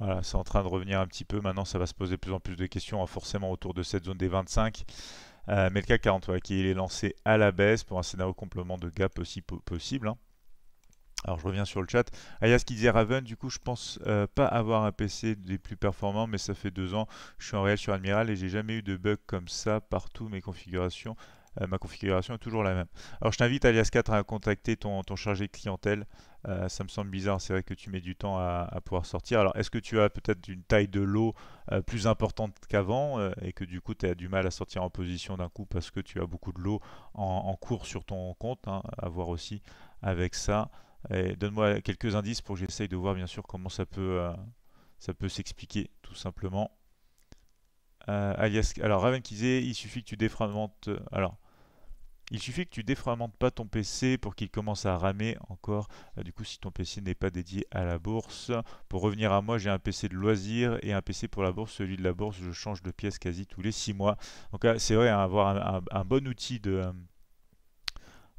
Voilà, c'est en train de revenir un petit peu. Maintenant, ça va se poser de plus en plus de questions, hein, forcément autour de cette zone des 25. mais le CAC 40, qui est lancé à la baisse pour un scénario complément de gap aussi possible. Hein. Alors je reviens sur le chat. Ayas qui disait Raven, du coup je pense euh, pas avoir un PC des plus performants, mais ça fait deux ans je suis en réel sur Admiral et j'ai jamais eu de bug comme ça partout mes configurations euh, ma configuration est toujours la même. Alors je t'invite alias 4 à contacter ton, ton chargé clientèle. Euh, ça me semble bizarre, c'est vrai que tu mets du temps à, pouvoir sortir. Alors est-ce que tu as peut-être une taille de lot euh, plus importante qu'avant et que du coup tu as du mal à sortir en position d'un coup parce que tu as beaucoup de lot en, cours sur ton compte, hein, à voir aussi avec ça. Donne-moi quelques indices pour que j'essaye de voir bien sûr comment ça peut, ça peut s'expliquer tout simplement. Euh, alors Raven qui il suffit que tu défragmentes. Euh, alors, il suffit que tu défragmentes pas ton PC pour qu'il commence à ramer encore. Euh, du coup, si ton PC n'est pas dédié à la bourse, pour revenir à moi, j'ai un PC de loisir et un PC pour la bourse. Celui de la bourse, je change de pièce quasi tous les six mois. Donc, c'est vrai, à hein, avoir un, bon outil de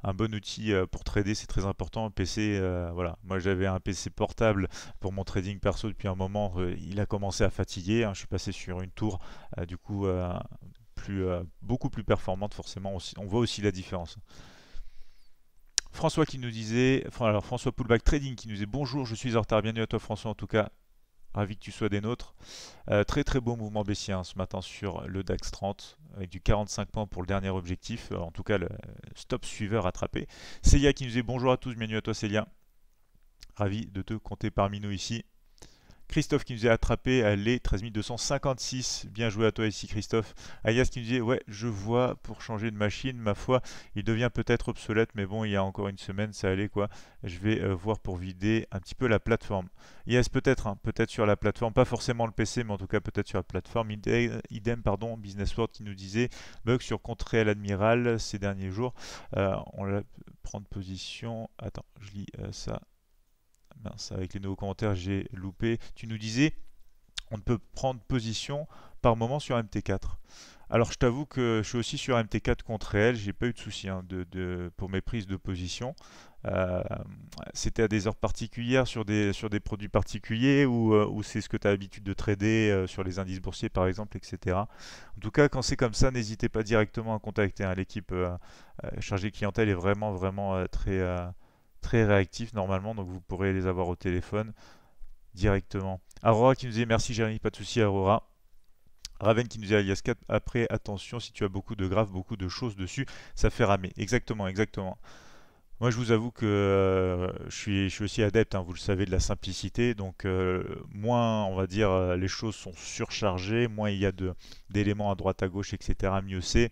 un bon outil euh, pour trader, c'est très important. PC, euh, voilà. Moi, j'avais un PC portable pour mon trading perso depuis un moment. Euh, il a commencé à fatiguer. Hein. Je suis passé sur une tour, du coup, plus, beaucoup plus performante. Forcément, on, on voit aussi la différence. François qui nous disait, alors François Pullback Trading qui nous disait bonjour, je suis en retard, bienvenue à toi François en tout cas, ravi que tu sois des nôtres. très très beau mouvement baissier ce matin sur le DAX 30 avec du 45 points pour le dernier objectif, euh, en tout cas le stop suiveur rattrapé. Célia qui nous dit bonjour à tous, bienvenue à toi Célia. Ravi de te compter parmi nous ici. Christophe qui nous a attrapé à les 13256. Bien joué à toi ici, Christophe. Ayas qui nous dit Ouais, je vois pour changer de machine, ma foi, il devient peut-être obsolète, mais bon, il y a encore une semaine, ça allait quoi. Je vais euh, voir pour vider un petit peu la plateforme. Yes, peut-être, hein, peut-être sur la plateforme, pas forcément le PC, mais en tout cas, peut-être sur la plateforme. Idem, pardon, Business World qui nous disait Bug sur compte réel admiral ces derniers jours. Euh, on va prendre position. Attends, je lis euh, ça avec les nouveaux commentaires, j'ai loupé. Tu nous disais, on ne peut prendre position par moment sur MT4. Alors je t'avoue que je suis aussi sur MT4 contre réel, j'ai pas eu de souci hein, de, pour mes prises de position. Euh, c'était à des heures particulières sur des, sur des produits particuliers ou, euh, c'est ce que tu as l'habitude de trader euh, sur les indices boursiers par exemple, etc. En tout cas, quand c'est comme ça, n'hésitez pas directement à contacter hein, l'équipe chargée clientèle est vraiment vraiment très très réactif normalement, donc vous pourrez les avoir au téléphone directement. Aurora qui nous dit merci Jérémy, pas de souci Aurora. Raven qui nous dit alias 4, après attention si tu as beaucoup de graphes, beaucoup de choses dessus, ça fait ramer. Exactement, exactement. Moi, je vous avoue que euh, je, suis, je, suis, aussi adepte, hein, vous le savez, de la simplicité. Donc, euh, moins, on va dire, euh, les choses sont surchargées, moins il y a d'éléments à droite, à gauche, etc., mieux c'est.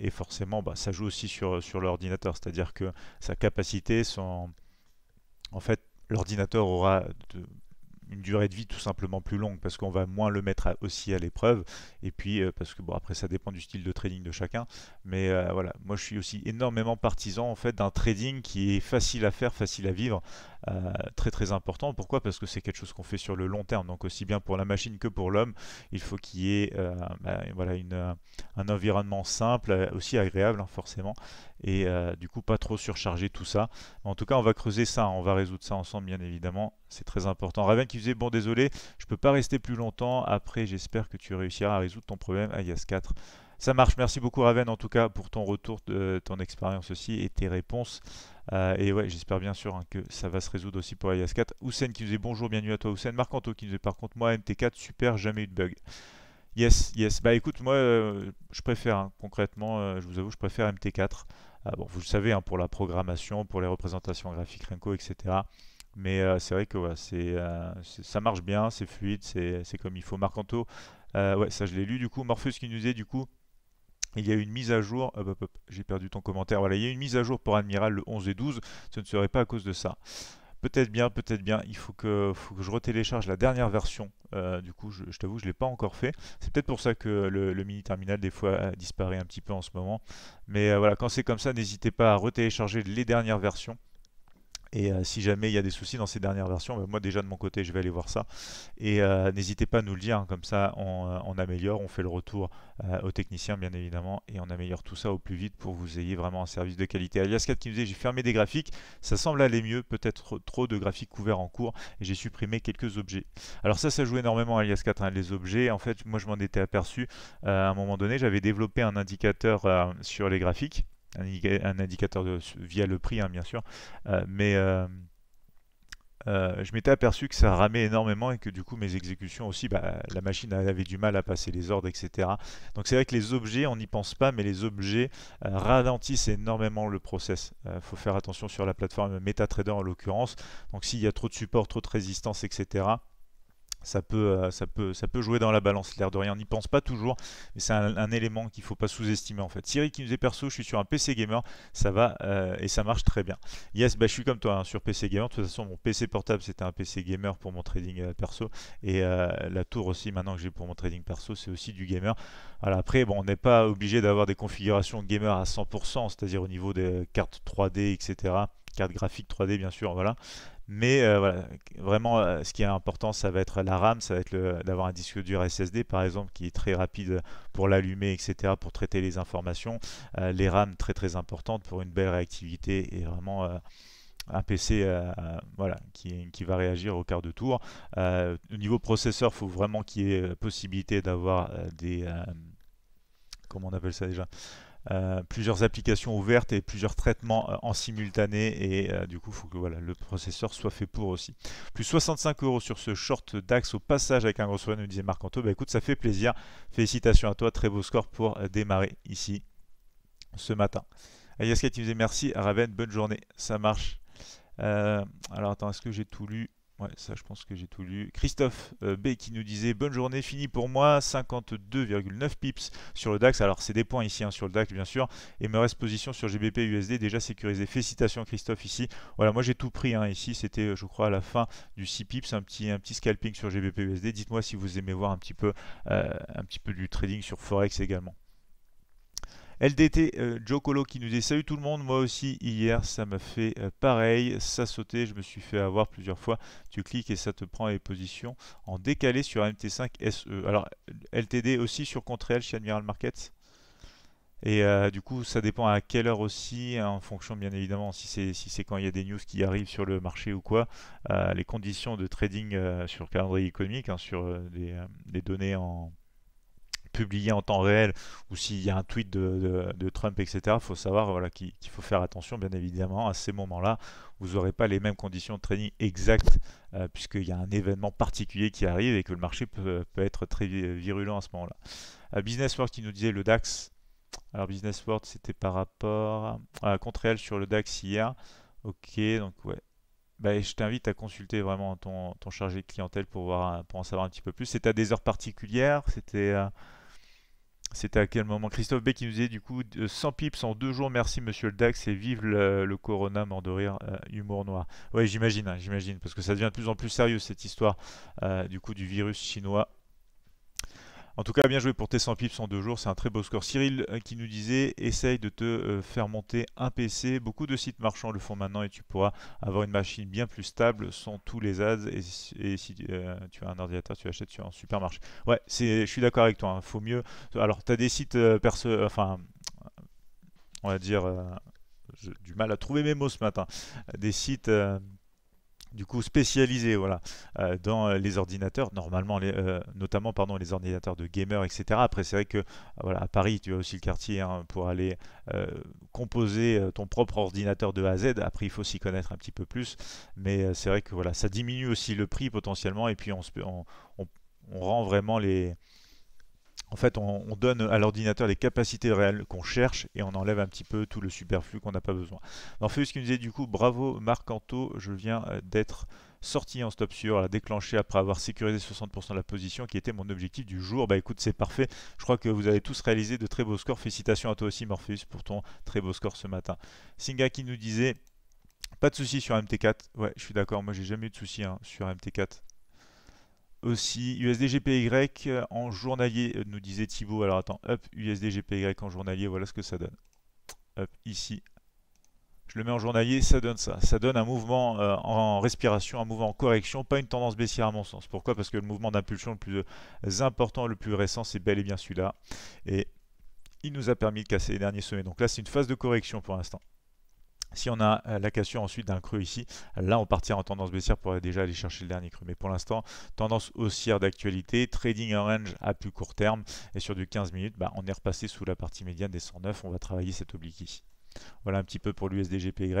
Et, forcément, bah, ça joue aussi sur, sur l'ordinateur. C'est-à-dire que sa capacité, son... en fait, l'ordinateur aura de, une durée de vie tout simplement plus longue parce qu'on va moins le mettre aussi à l'épreuve et puis euh, parce que bon après ça dépend du style de trading de chacun mais euh, voilà moi je suis aussi énormément partisan en fait d'un trading qui est facile à faire facile à vivre euh, très très important. Pourquoi Parce que c'est quelque chose qu'on fait sur le long terme, donc aussi bien pour la machine que pour l'homme, il faut qu'il y ait euh, bah, voilà, une, un environnement simple, euh, aussi agréable hein, forcément, et du coup pas trop surcharger tout ça. En tout cas, on va creuser ça, on va résoudre ça ensemble bien évidemment, c'est très important. Raven qui faisait, bon désolé, je peux pas rester plus longtemps, après j'espère que tu réussiras à résoudre ton problème à IAS 4. Ça marche. Merci beaucoup, Raven, en tout cas, pour ton retour, de ton expérience aussi et tes réponses. Euh, et ouais, j'espère bien sûr hein, que ça va se résoudre aussi pour ias 4. Houssen qui nous dit bonjour, bienvenue à toi, Houssen. Marcanto qui nous par contre, moi, MT4, super, jamais eu de bug. Yes, yes. Bah écoute, moi, euh, je préfère, hein, concrètement, euh, je vous avoue, je préfère MT4. Ah, bon, vous le savez, hein, pour la programmation, pour les représentations graphiques Renko, etc. Mais c'est vrai que c'est, ça marche bien, c'est fluide, c'est, comme il faut. Marcanto, ouais, ça je l'ai lu du coup. Morpheus qui nous est du coup, il y a une mise à jour, j'ai perdu ton commentaire, voilà, il y a une mise à jour pour Admiral le 11 et 12, ce ne serait pas à cause de ça. Peut-être bien, peut-être bien, il faut que, faut que je retélécharge la dernière version, euh, du coup je, t'avoue je ne l'ai pas encore fait, c'est peut-être pour ça que le, mini terminal des fois disparaît un petit peu en ce moment, mais euh, voilà, quand c'est comme ça n'hésitez pas à retélécharger les dernières versions, et euh, si jamais il y a des soucis dans ces dernières versions, bah, moi déjà de mon côté, je vais aller voir ça. Et euh, n'hésitez pas à nous le dire, hein, comme ça euh, on, améliore, on fait le retour aux techniciens bien évidemment, et on améliore tout ça au plus vite pour vous ayez vraiment un service de qualité. Alias 4 qui nous disait j'ai fermé des graphiques, ça semble aller mieux, peut-être trop de graphiques couverts en cours, et j'ai supprimé quelques objets. Alors ça, ça joue énormément Alias 4, hein, les objets. En fait, moi je m'en étais aperçu à un moment donné, j'avais développé un indicateur sur les graphiques un, indicateur de, via le prix, hein, bien sûr. Euh, mais euh, euh, je m'étais aperçu que ça ramait énormément et que du coup mes exécutions aussi, bah, la machine avait du mal à passer les ordres, etc. Donc c'est vrai que les objets, on n'y pense pas, mais les objets ralentissent énormément le process. Il faut faire attention sur la plateforme MetaTrader en l'occurrence. Donc s'il y a trop de support, trop de résistance, etc ça peut, euh, ça, peut, ça peut jouer dans la balance, l'air de rien, on n'y pense pas toujours, mais c'est un, élément qu'il ne faut pas sous-estimer en fait. Siri qui nous est perso, je suis sur un PC gamer, ça va euh, et ça marche très bien. Yes, bah, je suis comme toi hein, sur PC gamer, de toute façon mon PC portable c'était un PC gamer pour mon trading euh, perso, et la tour aussi maintenant que j'ai pour mon trading perso, c'est aussi du gamer. Alors après, bon, on n'est pas obligé d'avoir des configurations gamer à 100%, c'est-à-dire au niveau des cartes 3D, etc carte graphique 3D bien sûr, voilà. Mais euh, voilà, vraiment, euh, ce qui est important, ça va être la RAM, ça va être d'avoir un disque dur SSD, par exemple, qui est très rapide pour l'allumer, etc., pour traiter les informations. Euh, les RAM, très très importantes pour une belle réactivité et vraiment un PC voilà, qui, va réagir au quart de tour. au niveau processeur, il faut vraiment qu'il y ait possibilité d'avoir des... comment on appelle ça déjà euh, plusieurs applications ouvertes et plusieurs traitements euh, en simultané et euh, du coup il faut que voilà, le processeur soit fait pour aussi. Plus 65 euros sur ce short DAX au passage avec un gros soin nous disait Marc-Anto, bah écoute ça fait plaisir, félicitations à toi, très beau score pour démarrer ici ce matin. que qui me disait merci, Raven, bonne journée, ça marche. alors attends, est-ce que j'ai tout lu Ouais, ça je pense que j'ai tout lu. Christophe euh, B qui nous disait bonne journée, fini pour moi, 52,9 pips sur le DAX. Alors c'est des points ici hein, sur le DAX bien sûr. Et me reste position sur GBP USD déjà sécurisé. Félicitations Christophe ici. Voilà, moi j'ai tout pris hein, ici. C'était je crois à la fin du 6 pips, un petit, un petit scalping sur GBP USD. Dites-moi si vous aimez voir un petit peu, euh, un petit peu du trading sur Forex également. LDT, Jocolo euh, Joe Colo qui nous dit salut tout le monde, moi aussi hier ça m'a fait euh, pareil, ça sautait, je me suis fait avoir plusieurs fois, tu cliques et ça te prend les positions en décalé sur MT5 SE. Alors LTD aussi sur Contrel chez Admiral Markets et euh, du coup, ça dépend à quelle heure aussi, hein, en fonction bien évidemment si c'est si c'est quand il y a des news qui arrivent sur le marché ou quoi, les conditions de trading sur calendrier économique, hein, sur des données en, publié en temps réel ou s'il y a un tweet de, Trump, etc. Il faut savoir voilà, qu'il faut faire attention, bien évidemment, à ces moments-là. Vous n'aurez pas les mêmes conditions de trading exactes euh, puisqu'il y a un événement particulier qui arrive et que le marché peut, être très virulent à ce moment-là. Euh, Business World qui nous disait le DAX. Alors Business World, c'était par rapport à contre réel sur le DAX hier. Ok, donc ouais. Bah, je t'invite à consulter vraiment ton, chargé de clientèle pour, voir, pour en savoir un petit peu plus. c'est à des heures particulières C'était euh, c'était à quel moment Christophe B qui nous disait du coup 100 pips en deux jours, merci monsieur le DAX et vive le, Corona, mort de rire, euh, humour noir. oui j'imagine, hein, j'imagine, parce que ça devient de plus en plus sérieux cette histoire euh, du coup du virus chinois en tout cas, bien joué pour tes 100 pips en deux jours, c'est un très beau score. Cyril euh, qui nous disait, essaye de te euh, faire monter un PC. Beaucoup de sites marchands le font maintenant et tu pourras avoir une machine bien plus stable sans tous les ads. Et, si euh, tu as un ordinateur, tu achètes sur un supermarché. Ouais, je suis d'accord avec toi, il hein. faut mieux. Alors, tu as des sites perso, enfin, on va dire, du mal à trouver mes mots ce matin. Des sites du coup spécialisé voilà, euh, dans euh, les ordinateurs, normalement les, euh, notamment pardon, les ordinateurs de gamers, etc. Après c'est vrai que voilà, à Paris tu as aussi le quartier hein, pour aller composer ton propre ordinateur de A à Z. Après il faut s'y connaître un petit peu plus, mais c'est vrai que voilà, ça diminue aussi le prix potentiellement et puis on rend vraiment les, en fait, on, donne à l'ordinateur les capacités réelles qu'on cherche et on enlève un petit peu tout le superflu qu'on n'a pas besoin. Morpheus qui nous disait du coup, bravo Marc Anto, je viens d'être sorti en stop sur, la déclencher après avoir sécurisé 60% de la position qui était mon objectif du jour. Bah écoute, c'est parfait. Je crois que vous avez tous réalisé de très beaux scores. Félicitations à toi aussi Morpheus pour ton très beau score ce matin. Singa qui nous disait pas de soucis sur MT4. Ouais, je suis d'accord. Moi, j'ai jamais eu de soucis hein, sur MT4 aussi USDGPY euh, en journalier, euh, nous disait Thibaut. Alors attends, hop, USDGPY en journalier, voilà ce que ça donne. ici. Je le mets en journalier, ça donne ça. Ça donne un mouvement euh, en respiration, un mouvement en correction, pas une tendance baissière à mon sens. Pourquoi Parce que le mouvement d'impulsion le plus important, le plus récent, c'est bel et bien celui-là. Et il nous a permis de casser les derniers sommets. Donc là, c'est une phase de correction pour l'instant. Si on a euh, la cassure ensuite d'un creux ici, là on partira en tendance baissière pour déjà aller chercher le dernier creux. Mais pour l'instant, tendance haussière d'actualité, trading range à plus court terme et sur du 15 minutes, bah, on est repassé sous la partie médiane des 109. On va travailler cet oblique ici. Voilà un petit peu pour l'USDGPY.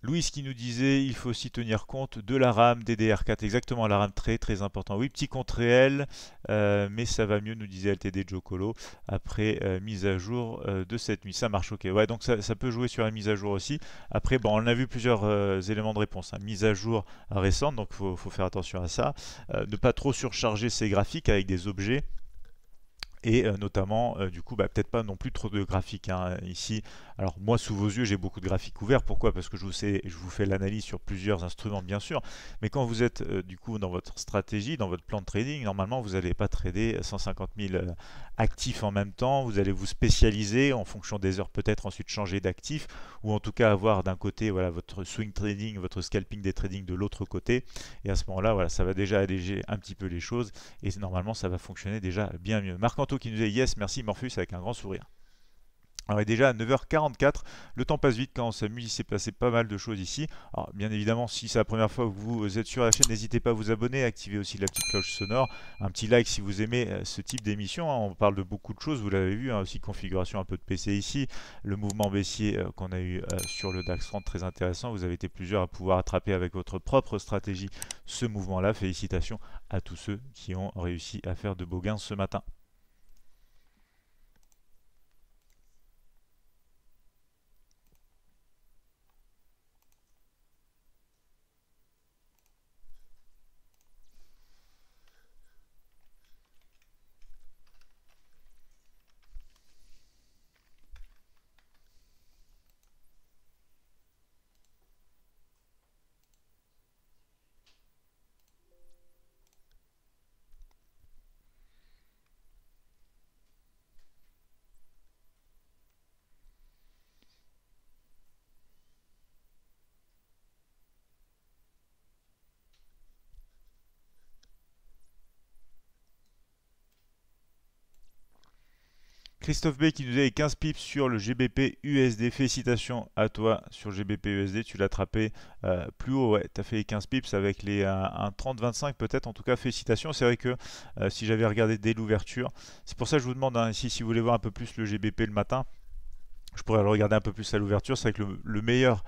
Louis qui nous disait il faut aussi tenir compte de la RAM DDR4, exactement la RAM très très important. Oui, petit compte réel, euh, mais ça va mieux, nous disait LTD Jocolo, après euh, mise à jour euh, de cette nuit. Ça marche ok. Ouais, donc ça, peut jouer sur la mise à jour aussi. Après, bon, on a vu plusieurs éléments de réponse. Hein. Mise à jour récente, donc il faut, faire attention à ça. ne pas trop surcharger ses graphiques avec des objets et euh, notamment euh, du coup bah, peut-être pas non plus trop de graphiques hein, ici alors moi sous vos yeux j'ai beaucoup de graphiques ouverts pourquoi parce que je vous, sais, je vous fais l'analyse sur plusieurs instruments bien sûr mais quand vous êtes euh, du coup dans votre stratégie dans votre plan de trading normalement vous n'allez pas trader 150 000 actifs en même temps vous allez vous spécialiser en fonction des heures peut-être ensuite changer d'actif ou en tout cas avoir d'un côté voilà votre swing trading votre scalping des trading de l'autre côté et à ce moment là voilà ça va déjà alléger un petit peu les choses et normalement ça va fonctionner déjà bien mieux marquant qui nous dit yes, merci morpheus avec un grand sourire. Alors, est déjà à 9h44, le temps passe vite quand on s'amuse, il s'est passé pas mal de choses ici. Alors, bien évidemment, si c'est la première fois que vous êtes sur la chaîne, n'hésitez pas à vous abonner, activer aussi la petite cloche sonore, un petit like si vous aimez euh, ce type d'émission. Hein. On parle de beaucoup de choses, vous l'avez vu, hein, aussi configuration un peu de PC ici, le mouvement baissier euh, qu'on a eu euh, sur le DAX 30, très intéressant. Vous avez été plusieurs à pouvoir attraper avec votre propre stratégie ce mouvement-là. Félicitations à tous ceux qui ont réussi à faire de beaux gains ce matin. Christophe B qui nous 15 pips sur le GBP USD. Félicitations à toi sur GBP USD. Tu l'as attrapé euh, plus haut. Ouais, tu as fait 15 pips avec les 1 euh, 30-25 peut-être. En tout cas, félicitations. C'est vrai que euh, si j'avais regardé dès l'ouverture, c'est pour ça que je vous demande ici hein, si vous voulez voir un peu plus le GBP le matin. Je pourrais le regarder un peu plus à l'ouverture. C'est vrai que le, meilleur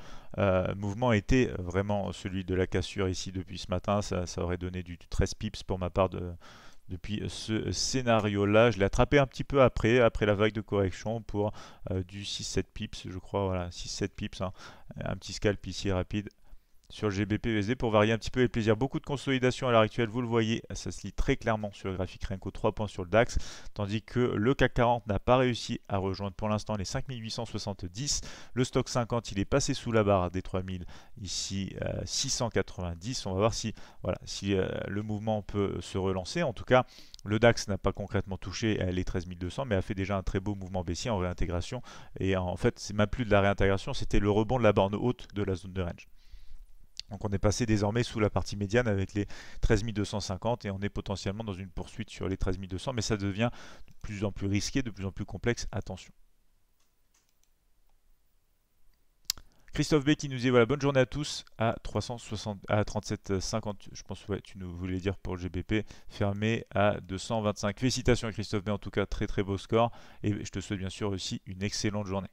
mouvement était vraiment celui de la cassure ici depuis ce matin. Ça, ça aurait donné du 13 pips pour ma part de, depuis euh, ce euh, scénario-là. Je l'ai attrapé un petit peu après, après la vague de correction pour euh, du 6-7 pips, je crois, voilà, 6-7 pips, hein. un petit scalp ici rapide sur le usd pour varier un petit peu les plaisir. Beaucoup de consolidation à l'heure actuelle, vous le voyez, ah, ça se lit très clairement sur le graphique Renko, 3 points sur le DAX, tandis que le CAC 40 n'a pas réussi à rejoindre pour l'instant les 5870. Le stock 50, il est passé sous la barre des 3000, ici 690. Euh, On va voir si, voilà, si euh, le mouvement peut se relancer. En tout cas, le DAX n'a pas concrètement touché euh, les 13200, mais a fait déjà un très beau mouvement baissier en réintégration. Et en fait, c'est même plus de la réintégration, c'était le rebond de la borne haute de la zone de range. Donc on est passé désormais sous la partie médiane avec les 13 250 et on est potentiellement dans une poursuite sur les 13200 mais ça devient de plus en plus risqué, de plus en plus complexe, attention. Christophe B qui nous dit voilà bonne journée à tous à 360 à 37,50 je pense que tu nous voulais dire pour le GBP fermé à 225 félicitations à Christophe B en tout cas très très beau score et je te souhaite bien sûr aussi une excellente journée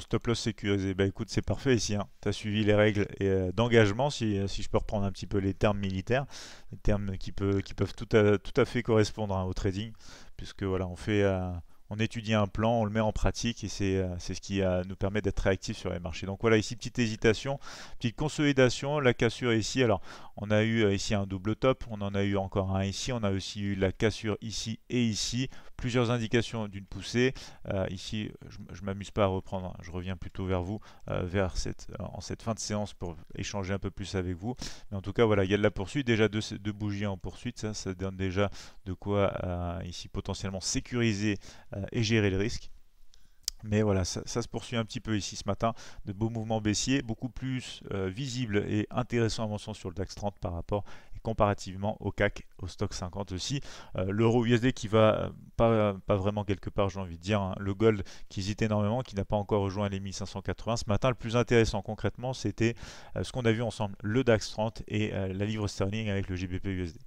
Stop Loss sécurisé. Bah écoute, c'est parfait ici. Hein. Tu as suivi les règles et euh, d'engagement, euh, si, je peux reprendre un petit peu les termes militaires, les termes qui, peut, qui peuvent tout à, tout à fait correspondre hein, au trading, puisque voilà, on fait. Euh, on étudie un plan, on le met en pratique et c'est ce qui nous permet d'être réactif sur les marchés. Donc voilà, ici petite hésitation, petite consolidation, la cassure ici. Alors on a eu ici un double top, on en a eu encore un ici, on a aussi eu la cassure ici et ici plusieurs indications d'une poussée. Euh, ici, je m'amuse pas à reprendre, hein. je reviens plutôt vers vous euh, vers cette, euh, en cette fin de séance pour échanger un peu plus avec vous. Mais en tout cas, voilà, il y a de la poursuite, déjà deux, deux bougies en poursuite, ça, donne déjà de quoi ici potentiellement sécuriser et gérer le risque. Mais voilà, ça, se poursuit un petit peu ici ce matin, de beaux mouvements baissiers, beaucoup plus visible visibles et intéressant à mon sens sur le DAX 30 par rapport comparativement au CAC, au stock 50 aussi. Euh, l'euro USD qui va euh, pas, vraiment quelque part, j'ai envie de dire. Hein. Le gold qui hésite énormément, qui n'a pas encore rejoint les 1580 ce matin. Le plus intéressant concrètement, c'était euh, ce qu'on a vu ensemble, le DAX 30 et la livre sterling avec le GBP USD.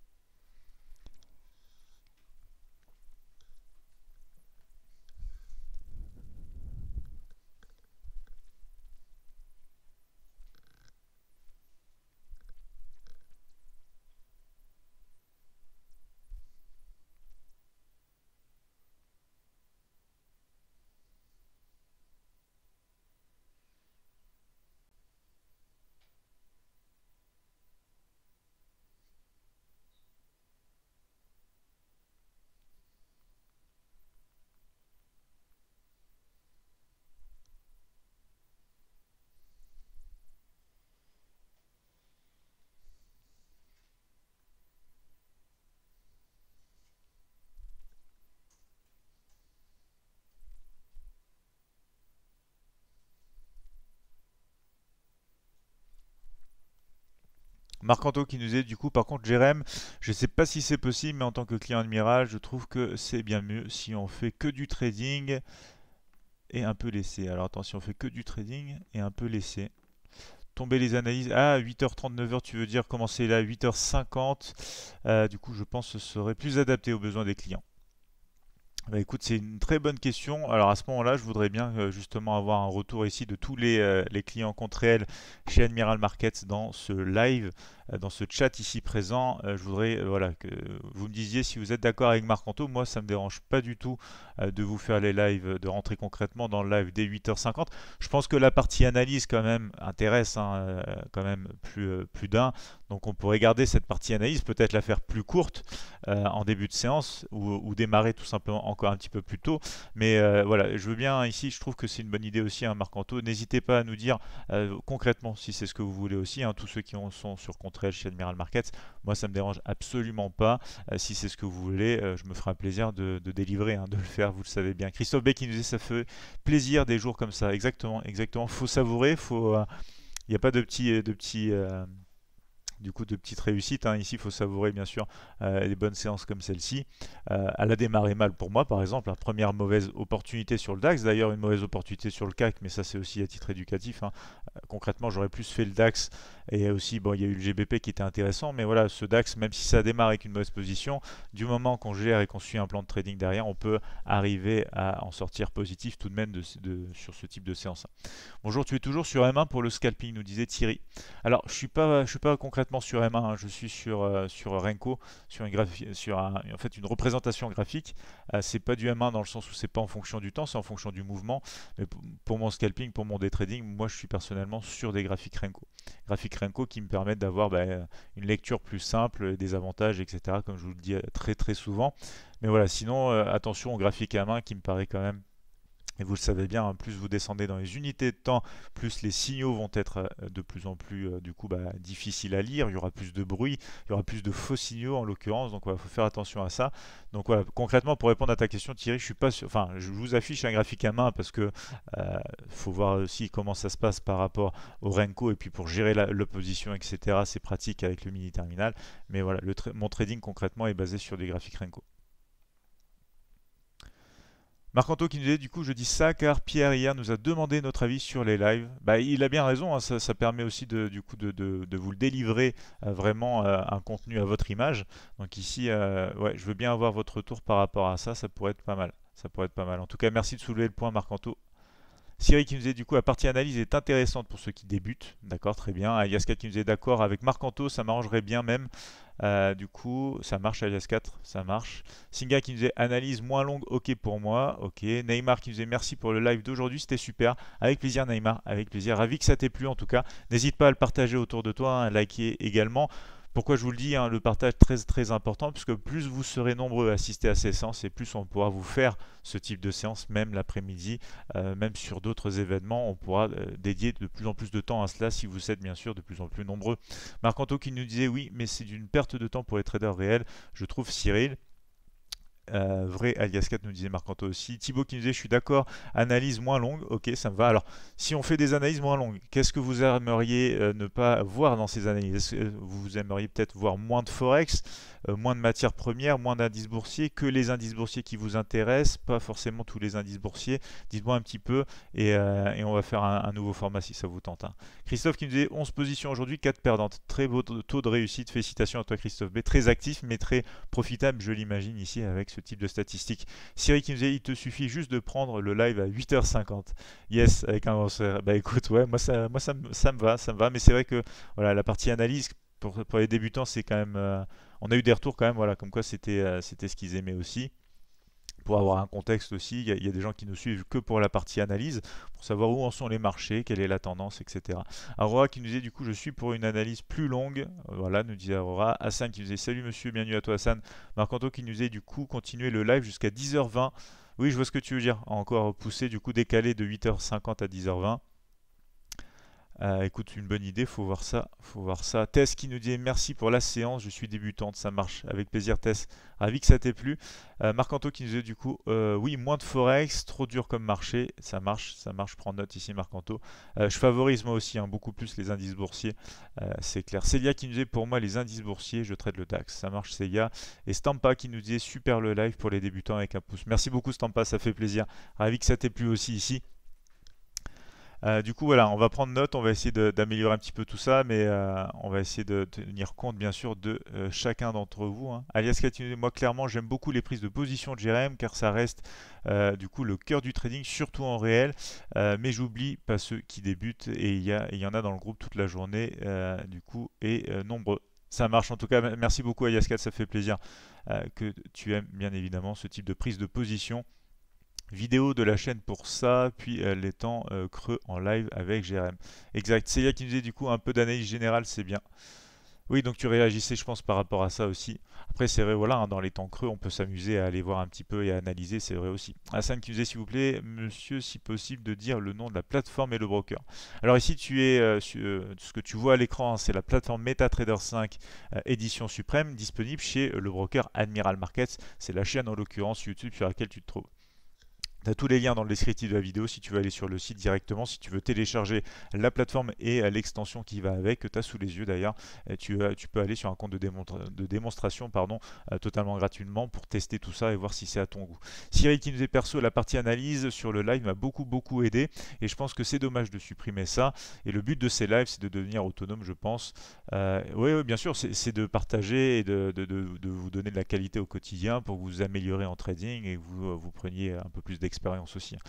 marc qui nous aide. du coup, par contre, Jérém, je ne sais pas si c'est possible, mais en tant que client admiral, je trouve que c'est bien mieux si on fait que du trading et un peu laissé. Alors attention, on fait que du trading et un peu laisser, Tomber les analyses ah, 8 h 39 h tu veux dire commencer là 8h50. Euh, du coup, je pense que ce serait plus adapté aux besoins des clients. Bah, écoute, c'est une très bonne question. Alors à ce moment-là, je voudrais bien euh, justement avoir un retour ici de tous les, euh, clients contre réels chez Admiral Markets dans ce live. Euh, dans ce chat ici présent. Euh, je voudrais euh, voilà, que vous me disiez si vous êtes d'accord avec Marc Anto. Moi, ça ne me dérange pas du tout de vous faire les lives, de rentrer concrètement dans le live dès 8h50. Je pense que la partie analyse quand même intéresse hein, quand même plus, plus d'un. Donc on pourrait garder cette partie analyse, peut-être la faire plus courte en début de séance ou, démarrer tout simplement encore un petit peu plus tôt. Mais voilà, je veux bien ici, je trouve que c'est une bonne idée aussi, hein, Marc Anto. N'hésitez pas à nous dire concrètement si c'est ce que vous voulez aussi, hein, tous ceux qui en sont sur compte chez Admiral Markets. Moi, ça me dérange absolument pas. Euh, si c'est ce que vous voulez, euh, je me ferai un plaisir de, délivrer, hein, de le faire, vous le savez bien. Christophe Beck qui nous dit ça fait plaisir des jours comme ça. Exactement, exactement. Faut savourer, faut. Euh, il n'y a pas de petits. De petits du coup de petites réussites. Hein. Ici, faut savourer bien sûr les bonnes séances comme celle-ci. elle a démarré mal pour moi, par exemple. La première mauvaise opportunité sur le DAX, d'ailleurs une mauvaise opportunité sur le CAC, mais ça c'est aussi à titre éducatif. Hein. Concrètement, j'aurais plus fait le DAX et aussi, bon, il y a eu le GBP qui était intéressant, mais voilà, ce DAX, même si ça démarre avec une mauvaise position, du moment qu'on gère et qu'on suit un plan de trading derrière, on peut arriver à en sortir positif tout de même de, sur ce type de séance. Bonjour, tu es toujours sur M1 pour le scalping, nous disait Thierry. Alors, je suis pas, je suis pas concrètement sur M1, hein, je suis sur, euh, sur Renko, sur, une sur en fait une représentation graphique. Euh, c'est pas du M1 dans le sens où c'est pas en fonction du temps, c'est en fonction du mouvement. Mais pour mon scalping, pour mon day trading, moi je suis personnellement sur des graphiques Renko. Graphique qui me permettent d'avoir bah, une lecture plus simple euh, des avantages, etc. Comme je vous le dis euh, très très souvent. Mais voilà, sinon, euh, attention au graphique à main qui me paraît quand même et vous le savez bien, hein, plus vous descendez dans les unités de temps, plus les signaux vont être euh, de plus en plus euh, du coup bah, difficiles à lire, il y aura plus de bruit, il y aura plus de faux signaux en l'occurrence, donc il faut faire attention à ça. Donc voilà, concrètement pour répondre à ta question Thierry, je suis pas sûr, enfin je vous affiche un graphique à main parce que euh, faut voir aussi comment ça se passe par rapport au Renko et puis pour gérer l'opposition, etc. C'est pratique avec le mini terminal. Mais voilà, le mon trading concrètement est basé sur des graphiques Renko marc qui nous dit du coup je dis ça car Pierre hier nous a demandé notre avis sur les lives. Bah, il a bien raison, hein, ça, permet aussi de, du coup de, vous le délivrer euh, vraiment euh, un contenu à votre image. Donc ici, euh, ouais, je veux bien avoir votre retour par rapport à ça, ça pourrait être pas mal. Ça pourrait être pas mal. En tout cas, merci de soulever le point Marc-Anto. Siri qui nous est du coup la partie analyse est intéressante pour ceux qui débutent. D'accord, très bien. Yaska qui nous est d'accord avec Marc ça m'arrangerait bien même. Euh, du coup, ça marche, alias 4, ça marche. Singa qui nous disait analyse moins longue, ok pour moi, ok. Neymar qui nous merci pour le live d'aujourd'hui, c'était super. Avec plaisir, Neymar, avec plaisir. Ravi que ça t'ait plu en tout cas. N'hésite pas à le partager autour de toi, hein, à liker également pourquoi je vous le dis, hein, le partage très très important, puisque plus vous serez nombreux à assister à ces séances et plus on pourra vous faire ce type de séance, même l'après-midi, euh, même sur d'autres événements, on pourra euh, dédier de plus en plus de temps à cela si vous êtes bien sûr de plus en plus nombreux. Marc-Anto qui nous disait oui, mais c'est d'une perte de temps pour les traders réels, je trouve Cyril. Euh, vrai alias 4 nous disait Marcanto aussi. Thibaut qui nous disait Je suis d'accord, analyse moins longue. Ok, ça me va. Alors, si on fait des analyses moins longues, qu'est-ce que vous aimeriez euh, ne pas voir dans ces analyses Vous aimeriez peut-être voir moins de Forex euh, moins de matières premières, moins d'indices boursiers, que les indices boursiers qui vous intéressent, pas forcément tous les indices boursiers. Dites-moi un petit peu et, euh, on va faire un, nouveau format si ça vous tente. Hein. Christophe qui nous dit 11 positions aujourd'hui, 4 perdantes. Très beau taux de réussite, félicitations à toi Christophe B. Très actif mais très profitable, je l'imagine ici avec ce type de statistiques. Siri qui nous dit il te suffit juste de prendre le live à 8h50. Yes, avec un Bah écoute, ouais, moi ça, moi ça, me va, ça me va, mais c'est vrai que voilà, la partie analyse pour, les débutants, c'est quand même. Euh, on a eu des retours quand même, voilà, comme quoi c'était euh, c'était ce qu'ils aimaient aussi pour avoir un contexte aussi, il y, a des gens qui nous suivent que pour la partie analyse, pour savoir où en sont les marchés, quelle est la tendance, etc. Aurora qui nous dit du coup je suis pour une analyse plus longue, voilà, nous disait Aurora. Hassan qui nous dit salut monsieur, bienvenue à toi Hassan. Marcanto qui nous est du coup continuer le live jusqu'à 10h20. Oui, je vois ce que tu veux dire, encore poussé, du coup décalé de 8h50 à 10h20. Ah, écoute, une bonne idée, faut voir ça, faut voir ça. Tess qui nous dit merci pour la séance, je suis débutante, ça marche. Avec plaisir Tess, ravi que ça t'ait plu. Euh, marcanto qui nous dit du coup, euh, oui, moins de forex, trop dur comme marché, ça marche, ça marche, prends note ici marc euh, je favorise moi aussi hein, beaucoup plus les indices boursiers, c'est clair. Célia qui nous dit pour moi les indices boursiers, je trade le DAX, ça marche Célia. Et Stampa qui nous dit super le live pour les débutants avec un pouce. Merci beaucoup Stampa, ça fait plaisir, ravi que ça t'ait plu aussi ici. Euh, du coup, voilà, on va prendre note, on va essayer d'améliorer un petit peu tout ça, mais euh, on va essayer de, tenir compte, bien sûr, de euh, chacun d'entre vous. Hein. Alias moi, clairement, j'aime beaucoup les prises de position de Jérém, car ça reste, du coup, le cœur du trading, surtout en réel. mais j'oublie pas ceux qui débutent, et il y, y en a dans le groupe toute la journée, du coup, et nombreux. Ça marche en tout cas. Merci beaucoup Alias 4, ça fait plaisir que tu aimes bien évidemment ce type de prise de position vidéo de la chaîne pour ça, puis euh, les temps euh, creux en live avec Jérém Exact. là qui nous disait du coup un peu d'analyse générale, c'est bien. Oui, donc tu réagissais, je pense, par rapport à ça aussi. Après, c'est vrai, voilà, hein, dans les temps creux, on peut s'amuser à aller voir un petit peu et à analyser, c'est vrai aussi. Hassan qui nous s'il vous plaît, monsieur, si possible, de dire le nom de la plateforme et le broker. Alors ici, tu es, euh, ce que tu vois à l'écran, hein, c'est la plateforme MetaTrader 5 édition suprême, disponible chez le broker Admiral Markets. C'est la chaîne, en l'occurrence, YouTube sur laquelle tu te trouves. Tu tous les liens dans le descriptif de la vidéo si tu veux aller sur le site directement, si tu veux télécharger la plateforme et euh, l'extension qui va avec, que tu as sous les yeux d'ailleurs. Euh, tu, euh, tu, peux aller sur un compte de, démonstration pardon, totalement gratuitement pour tester tout ça et voir si c'est à ton goût. Cyril qui nous est perso, la partie analyse sur le live m'a beaucoup beaucoup aidé et je pense que c'est dommage de supprimer ça. Et le but de ces lives, c'est de devenir autonome, je pense. oui, bien sûr, c'est de partager et de, vous donner de la qualité au quotidien pour vous améliorer en trading et vous, vous preniez un peu plus d'expérience aussi. Hein.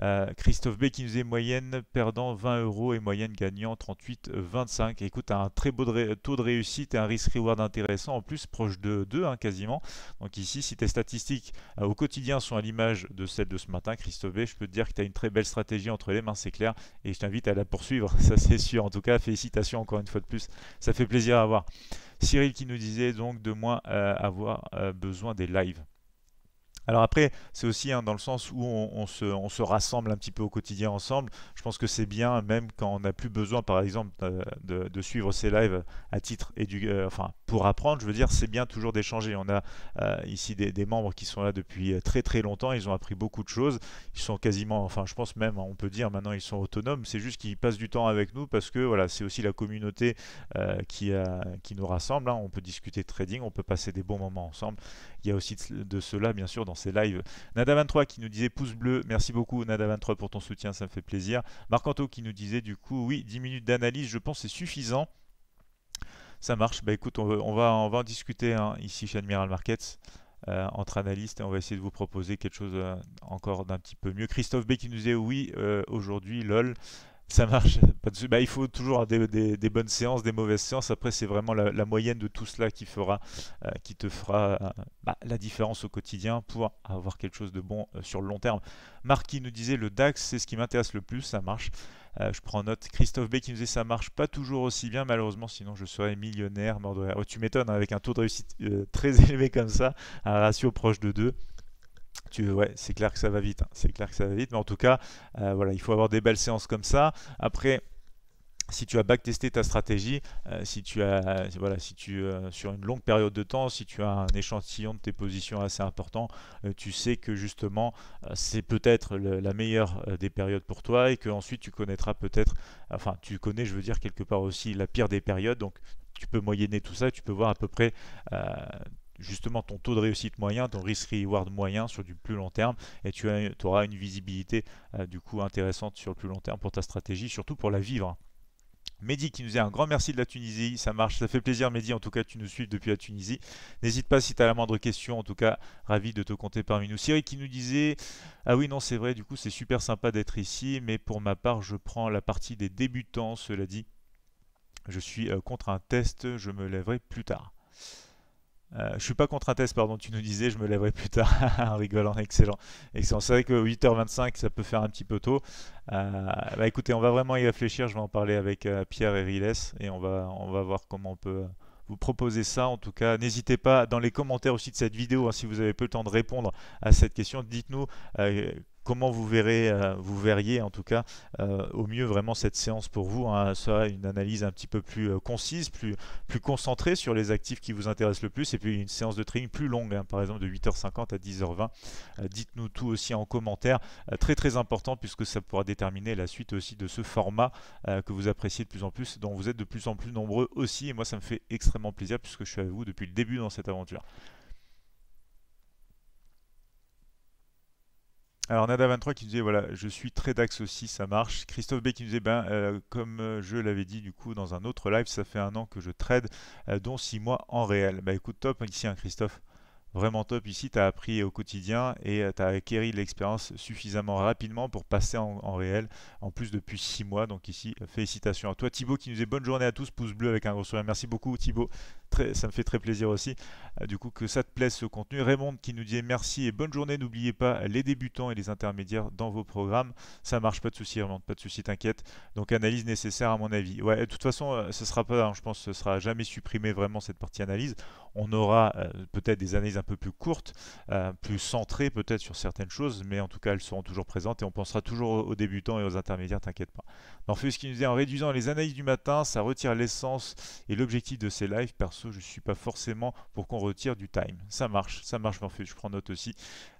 Euh, Christophe B qui nous est moyenne perdant 20 euros et moyenne gagnant 25 Écoute, un très beau taux de réussite et un risk-reward intéressant, en plus proche de 2 hein, quasiment. Donc ici, si tes statistiques euh, au quotidien sont à l'image de celles de ce matin, Christophe B, je peux te dire que tu as une très belle stratégie entre les mains, c'est clair, et je t'invite à la poursuivre, ça c'est sûr. En tout cas, félicitations encore une fois de plus, ça fait plaisir à voir. Cyril qui nous disait donc de moins euh, avoir besoin des lives. Alors après, c'est aussi hein, dans le sens où on, se, rassemble un petit peu au quotidien ensemble. Je pense que c'est bien, même quand on n'a plus besoin, par exemple, de, suivre ces lives à titre et euh, enfin pour apprendre. Je veux dire, c'est bien toujours d'échanger. On a euh, ici des, membres qui sont là depuis euh, très très longtemps. Ils ont appris beaucoup de choses. Ils sont quasiment, enfin, je pense même, on peut dire maintenant, ils sont autonomes. C'est juste qu'ils passent du temps avec nous parce que voilà, c'est aussi la communauté qui, qui nous rassemble. Hein. On peut discuter trading, on peut passer des bons moments ensemble. Il y a aussi de, cela, bien sûr, dans ces lives. Nada23 qui nous disait pouce bleu, merci beaucoup Nada23 pour ton soutien, ça me fait plaisir. Marc-Anto qui nous disait du coup, oui, 10 minutes d'analyse, je pense c'est suffisant. Ça marche, bah écoute, on, va, on va en discuter hein, ici chez Admiral Markets. Euh, entre analystes et on va essayer de vous proposer quelque chose euh, encore d'un petit peu mieux. Christophe B qui nous disait oui euh, aujourd'hui lol ça marche. Pas bah, il faut toujours des, des, bonnes séances, des mauvaises séances. Après, c'est vraiment la, moyenne de tout cela qui fera, euh, qui te fera euh, bah, la différence au quotidien pour avoir quelque chose de bon euh, sur le long terme. Marc qui nous disait le DAX, c'est ce qui m'intéresse le plus, ça marche. je prends note. Christophe B qui nous disait ça marche pas toujours aussi bien, malheureusement, sinon je serais millionnaire, oh, tu m'étonnes, hein, avec un taux de réussite très élevé comme ça, un ratio proche de 2 tu, ouais, c'est clair que ça va vite. Hein, c'est clair que ça va vite. Mais en tout cas, euh, voilà, il faut avoir des belles séances comme ça. Après, si tu as backtesté ta stratégie, euh, si tu as voilà, si tu euh, sur une longue période de temps, si tu as un échantillon de tes positions assez important, tu sais que justement c'est peut-être la meilleure des périodes pour toi et que ensuite tu connaîtras peut-être, enfin tu connais, je veux dire quelque part aussi la pire des périodes, donc tu peux moyenner tout ça, tu peux voir à peu près justement ton taux de réussite moyen, ton risk-reward moyen sur du plus long terme et tu auras une visibilité euh, du coup intéressante sur le plus long terme pour ta stratégie, surtout pour la vivre. Mehdi qui nous est un grand merci de la Tunisie, ça marche, ça fait plaisir Mehdi, en tout cas tu nous suis depuis la Tunisie. N'hésite pas si tu as la moindre question, en tout cas ravi de te compter parmi nous. Cyril qui nous disait, ah oui non c'est vrai, du coup c'est super sympa d'être ici, mais pour ma part je prends la partie des débutants, cela dit, je suis euh, contre un test, je me lèverai plus tard. Euh, je suis pas contre un test, pardon, tu nous disais, je me lèverai plus tard, en rigolant, excellent. excellent. C'est vrai que 8h25, ça peut faire un petit peu tôt. Euh, bah écoutez, on va vraiment y réfléchir, je vais en parler avec euh, Pierre et Riles, et on va, on va voir comment on peut vous proposer ça. En tout cas, n'hésitez pas dans les commentaires aussi de cette vidéo, hein, si vous avez peu le temps de répondre à cette question, dites-nous comment vous verrez, euh, vous verriez en tout cas euh, au mieux vraiment cette séance pour vous, Ça hein, une analyse un petit peu plus euh, concise, plus, plus concentrée sur les actifs qui vous intéressent le plus, et puis une séance de trading plus longue, hein, par exemple de 8h50 à 10h20. Dites-nous tout aussi en commentaire, très très important puisque ça pourra déterminer la suite aussi de ce format que vous appréciez de plus en plus, dont vous êtes de plus en plus nombreux aussi, et moi ça me fait extrêmement plaisir puisque je suis avec vous depuis le début dans cette aventure. Alors Nada23 qui nous disait voilà, je suis très dax aussi, ça marche. Christophe B qui nous disait ben, euh, comme euh, je l'avais dit du coup dans un autre live, ça fait un an que je trade, euh, dont six mois en réel. Bah écoute, top ici, hein, Christophe. Vraiment top ici, tu as appris au quotidien et tu as acquéri l'expérience suffisamment rapidement pour passer en, réel, en plus depuis six mois. Donc ici, félicitations à toi. Thibaut qui nous est bonne journée à tous, pouce bleu avec un gros sourire. Merci beaucoup Thibaut ça me fait très plaisir aussi euh, du coup que ça te plaise ce contenu. Raymond qui nous dit merci et bonne journée. N'oubliez pas les débutants et les intermédiaires dans vos programmes. Ça marche, pas de souci Raymond, pas de souci, t'inquiète. Donc analyse nécessaire à mon avis. Ouais, de toute façon, euh, ce sera pas, hein, je pense, ce sera jamais supprimé vraiment cette partie analyse. On aura euh, peut-être des analyses un peu plus courtes, plus centrées peut-être sur certaines choses, mais en tout cas elles seront toujours présentes et on pensera toujours aux débutants et aux intermédiaires, t'inquiète pas. Morpheus qui nous dit en réduisant les analyses du matin, ça retire l'essence et l'objectif de ces lives je je suis pas forcément pour qu'on retire du time. Ça marche, ça marche Morpheus, je prends note aussi.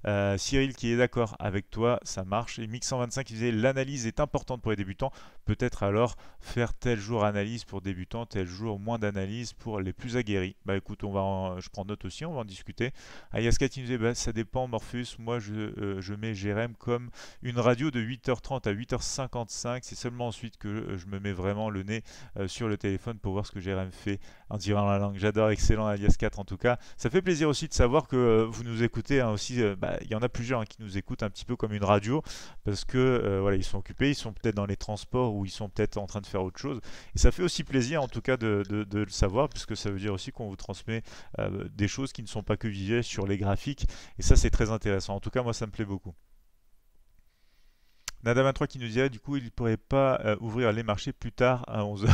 Euh, Cyril qui est d'accord avec toi, ça marche. Et Mix125 qui disait l'analyse est importante pour les débutants. Peut-être alors faire tel jour analyse pour débutants, tel jour moins d'analyse pour les plus aguerris. Bah écoute, on va je prends note aussi, on va en discuter. Ayaska qui nous disait bah, ça dépend Morpheus, moi euh, je, mets Jérém comme une radio de 8h30 à 8h55. C'est seulement ensuite que euh, je me mets vraiment le nez sur le téléphone pour voir ce que Jérém fait en tirant la langue. J'adore, excellent alias 4 en tout cas. Ça fait plaisir aussi de savoir que euh, vous nous écoutez hein, aussi. Euh, bah, il y en a plusieurs hein, qui nous écoutent un petit peu comme une radio parce que euh, voilà, ils sont occupés, ils sont peut-être dans les transports ou ils sont peut-être en train de faire autre chose. Et ça fait aussi plaisir en tout cas de, le savoir puisque ça veut dire aussi qu'on vous transmet des choses qui ne sont pas que visuelles sur les graphiques. Et ça, c'est très intéressant. En tout cas, moi, ça me plaît beaucoup. Nada23 qui nous dirait du coup il ne pourrait pas euh, ouvrir les marchés plus tard à 11h.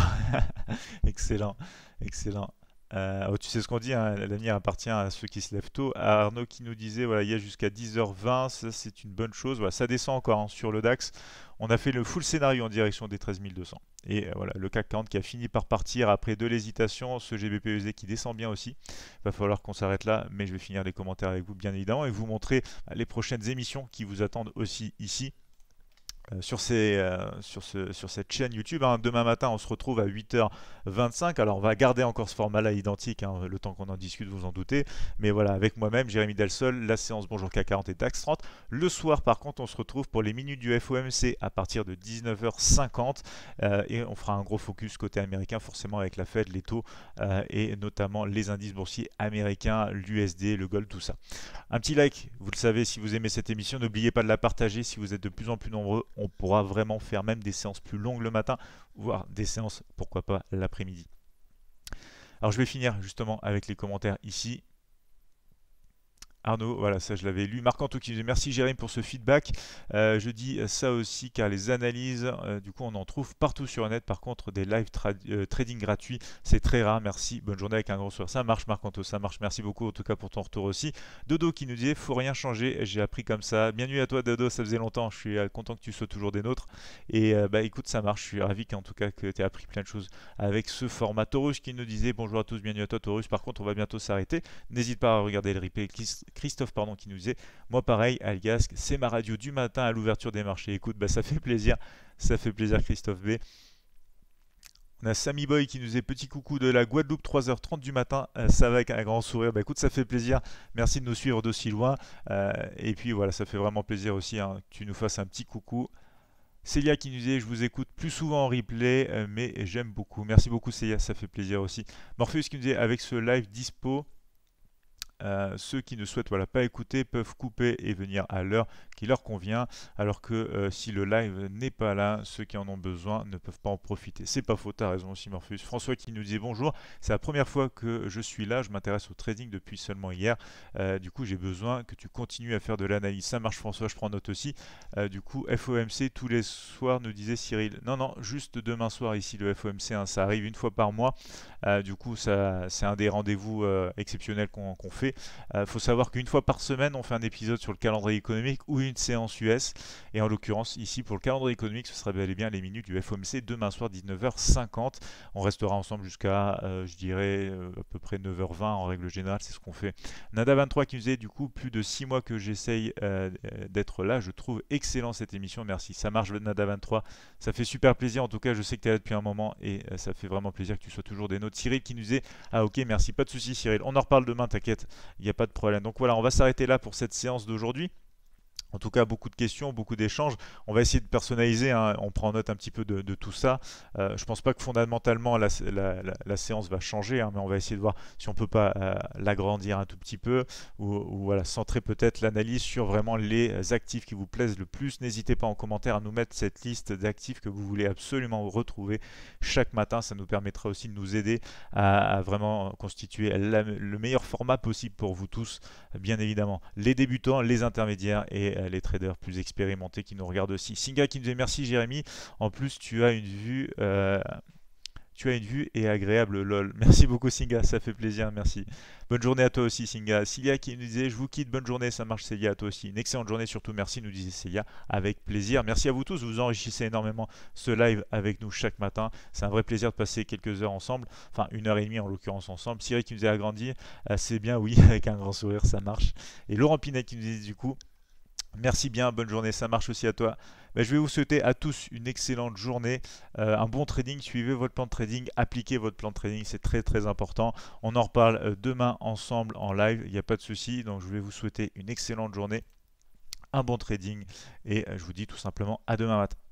excellent, excellent. Euh, oh, tu sais ce qu'on dit, hein, l'avenir appartient à ceux qui se lèvent tôt. Ah, Arnaud qui nous disait voilà, il y a jusqu'à 10h20, ça c'est une bonne chose. Voilà, ça descend encore hein, sur le DAX. On a fait le full scénario en direction des 13200. Et euh, voilà, le CAC 40 qui a fini par partir après de l'hésitation, ce GBPEZ qui descend bien aussi. Va falloir qu'on s'arrête là, mais je vais finir les commentaires avec vous bien évidemment et vous montrer bah, les prochaines émissions qui vous attendent aussi ici. Euh, sur, ces, euh, sur, ce, sur, cette chaîne YouTube. Hein. Demain matin, on se retrouve à 8h25. Alors, on va garder encore ce format-là identique, hein, le temps qu'on en discute, vous en doutez. Mais voilà, avec moi-même, Jérémy Delsol, la séance Bonjour K40 et DAX 30. Le soir, par contre, on se retrouve pour les minutes du FOMC à partir de 19h50. Euh, et on fera un gros focus côté américain, forcément avec la Fed, les taux et notamment les indices boursiers américains, l'USD, le gold, tout ça. Un petit like, vous le savez, si vous aimez cette émission, n'oubliez pas de la partager si vous êtes de plus en plus nombreux on pourra vraiment faire même des séances plus longues le matin, voire des séances, pourquoi pas, l'après-midi. Alors je vais finir justement avec les commentaires ici. Arnaud, voilà, ça je l'avais lu. marc anto qui disait merci Jérémy pour ce feedback. Euh, je dis ça aussi car les analyses, euh, du coup, on en trouve partout sur Internet. net. Par contre, des live euh, trading gratuits, c'est très rare. Merci, bonne journée avec un gros soir. Ça marche, marc anto ça marche. Merci beaucoup en tout cas pour ton retour aussi. Dodo qui nous disait faut rien changer, j'ai appris comme ça. Bienvenue à toi, Dodo, ça faisait longtemps. Je suis content que tu sois toujours des nôtres. Et bah écoute, ça marche. Je suis ravi qu'en tout cas que tu aies appris plein de choses avec ce format. Taurus qui nous disait bonjour à tous, bienvenue à toi, Taurus. Par contre, on va bientôt s'arrêter. N'hésite pas à regarder le replay qui Christophe pardon, qui nous disait Moi, pareil, Algasque, c'est ma radio du matin à l'ouverture des marchés. Écoute, bah, ça fait plaisir. Ça fait plaisir, Christophe B. On a Sammy Boy qui nous est petit coucou de la Guadeloupe, 3h30 du matin. Euh, ça va avec un grand sourire. Bah, écoute, ça fait plaisir. Merci de nous suivre d'aussi loin. Euh, et puis voilà, ça fait vraiment plaisir aussi hein, tu nous fasses un petit coucou. Célia qui nous dit je vous écoute plus souvent en replay, euh, mais j'aime beaucoup. Merci beaucoup Célia, ça fait plaisir aussi. Morpheus qui nous dit avec ce live dispo, euh, ceux qui ne souhaitent voilà, pas écouter peuvent couper et venir à l'heure qui leur convient, alors que euh, si le live n'est pas là, ceux qui en ont besoin ne peuvent pas en profiter. C'est pas faux, t'as raison aussi Morpheus. François qui nous dit bonjour, c'est la première fois que je suis là, je m'intéresse au trading depuis seulement hier, euh, du coup j'ai besoin que tu continues à faire de l'analyse. Ça marche François, je prends note aussi. du coup FOMC tous les soirs nous disait Cyril. Non, non, juste demain soir ici le FOMC, hein, ça arrive une fois par mois. Euh, du coup, c'est un des rendez-vous euh, exceptionnels qu'on, fait. Il euh, faut savoir qu'une fois par semaine, on fait un épisode sur le calendrier économique ou une séance US. Et en l'occurrence, ici, pour le calendrier économique, ce serait bel et bien les minutes du FOMC demain soir, 19h50. On restera ensemble jusqu'à, je dirais, à peu près 9h20 en règle générale. C'est ce qu'on fait. Nada23 qui nous du coup, plus de 6 mois que j'essaye d'être là. Je trouve excellent cette émission. Merci. Ça marche, le Nada23. Ça fait super plaisir. En tout cas, je sais que tu es là depuis un moment et euh, ça fait vraiment plaisir que tu sois toujours des notes. Cyril qui nous est Ah, ok, merci. Pas de souci, Cyril. On en reparle demain, t'inquiète. Il n'y a pas de problème. Donc voilà, on va s'arrêter là pour cette séance d'aujourd'hui. En tout cas, beaucoup de questions, beaucoup d'échanges. On va essayer de personnaliser. Hein. On prend note un petit peu de, tout ça. Euh, je pense pas que fondamentalement la, séance va changer, hein, mais on va essayer de voir si on peut pas euh, l'agrandir un tout petit peu ou, voilà, centrer peut-être l'analyse sur vraiment les actifs qui vous plaisent le plus. N'hésitez pas en commentaire à nous mettre cette liste d'actifs que vous voulez absolument retrouver chaque matin. Ça nous permettra aussi de nous aider à, à vraiment constituer le meilleur format possible pour vous tous, bien évidemment. Les débutants, les intermédiaires et euh, euh, les traders plus expérimentés qui nous regardent aussi. Singa qui nous dit merci Jérémy, en plus tu as une vue... Euh, tu as une vue et agréable lol. Merci beaucoup Singa, ça fait plaisir, merci. Bonne journée à toi aussi Singa. Célia qui nous disait je vous quitte, bonne journée, ça marche Célia à toi aussi. Une excellente journée surtout, merci, nous disait Célia, avec plaisir. Merci à vous tous, vous enrichissez énormément ce live avec nous chaque matin. C'est un vrai plaisir de passer quelques heures ensemble, enfin une heure et demie en l'occurrence ensemble. Cyril qui nous a agrandi, euh, c'est bien oui, avec un grand sourire, ça marche. Et Laurent Pinet qui nous dit du coup... Merci bien, bonne journée, ça marche aussi à toi. Ben, je vais vous souhaiter à tous une excellente journée, euh, un bon trading, suivez votre plan de trading, appliquez votre plan de trading, c'est très très important. On en reparle euh, demain ensemble en live, il n'y a pas de souci, donc je vais vous souhaiter une excellente journée, un bon trading et euh, je vous dis tout simplement à demain matin.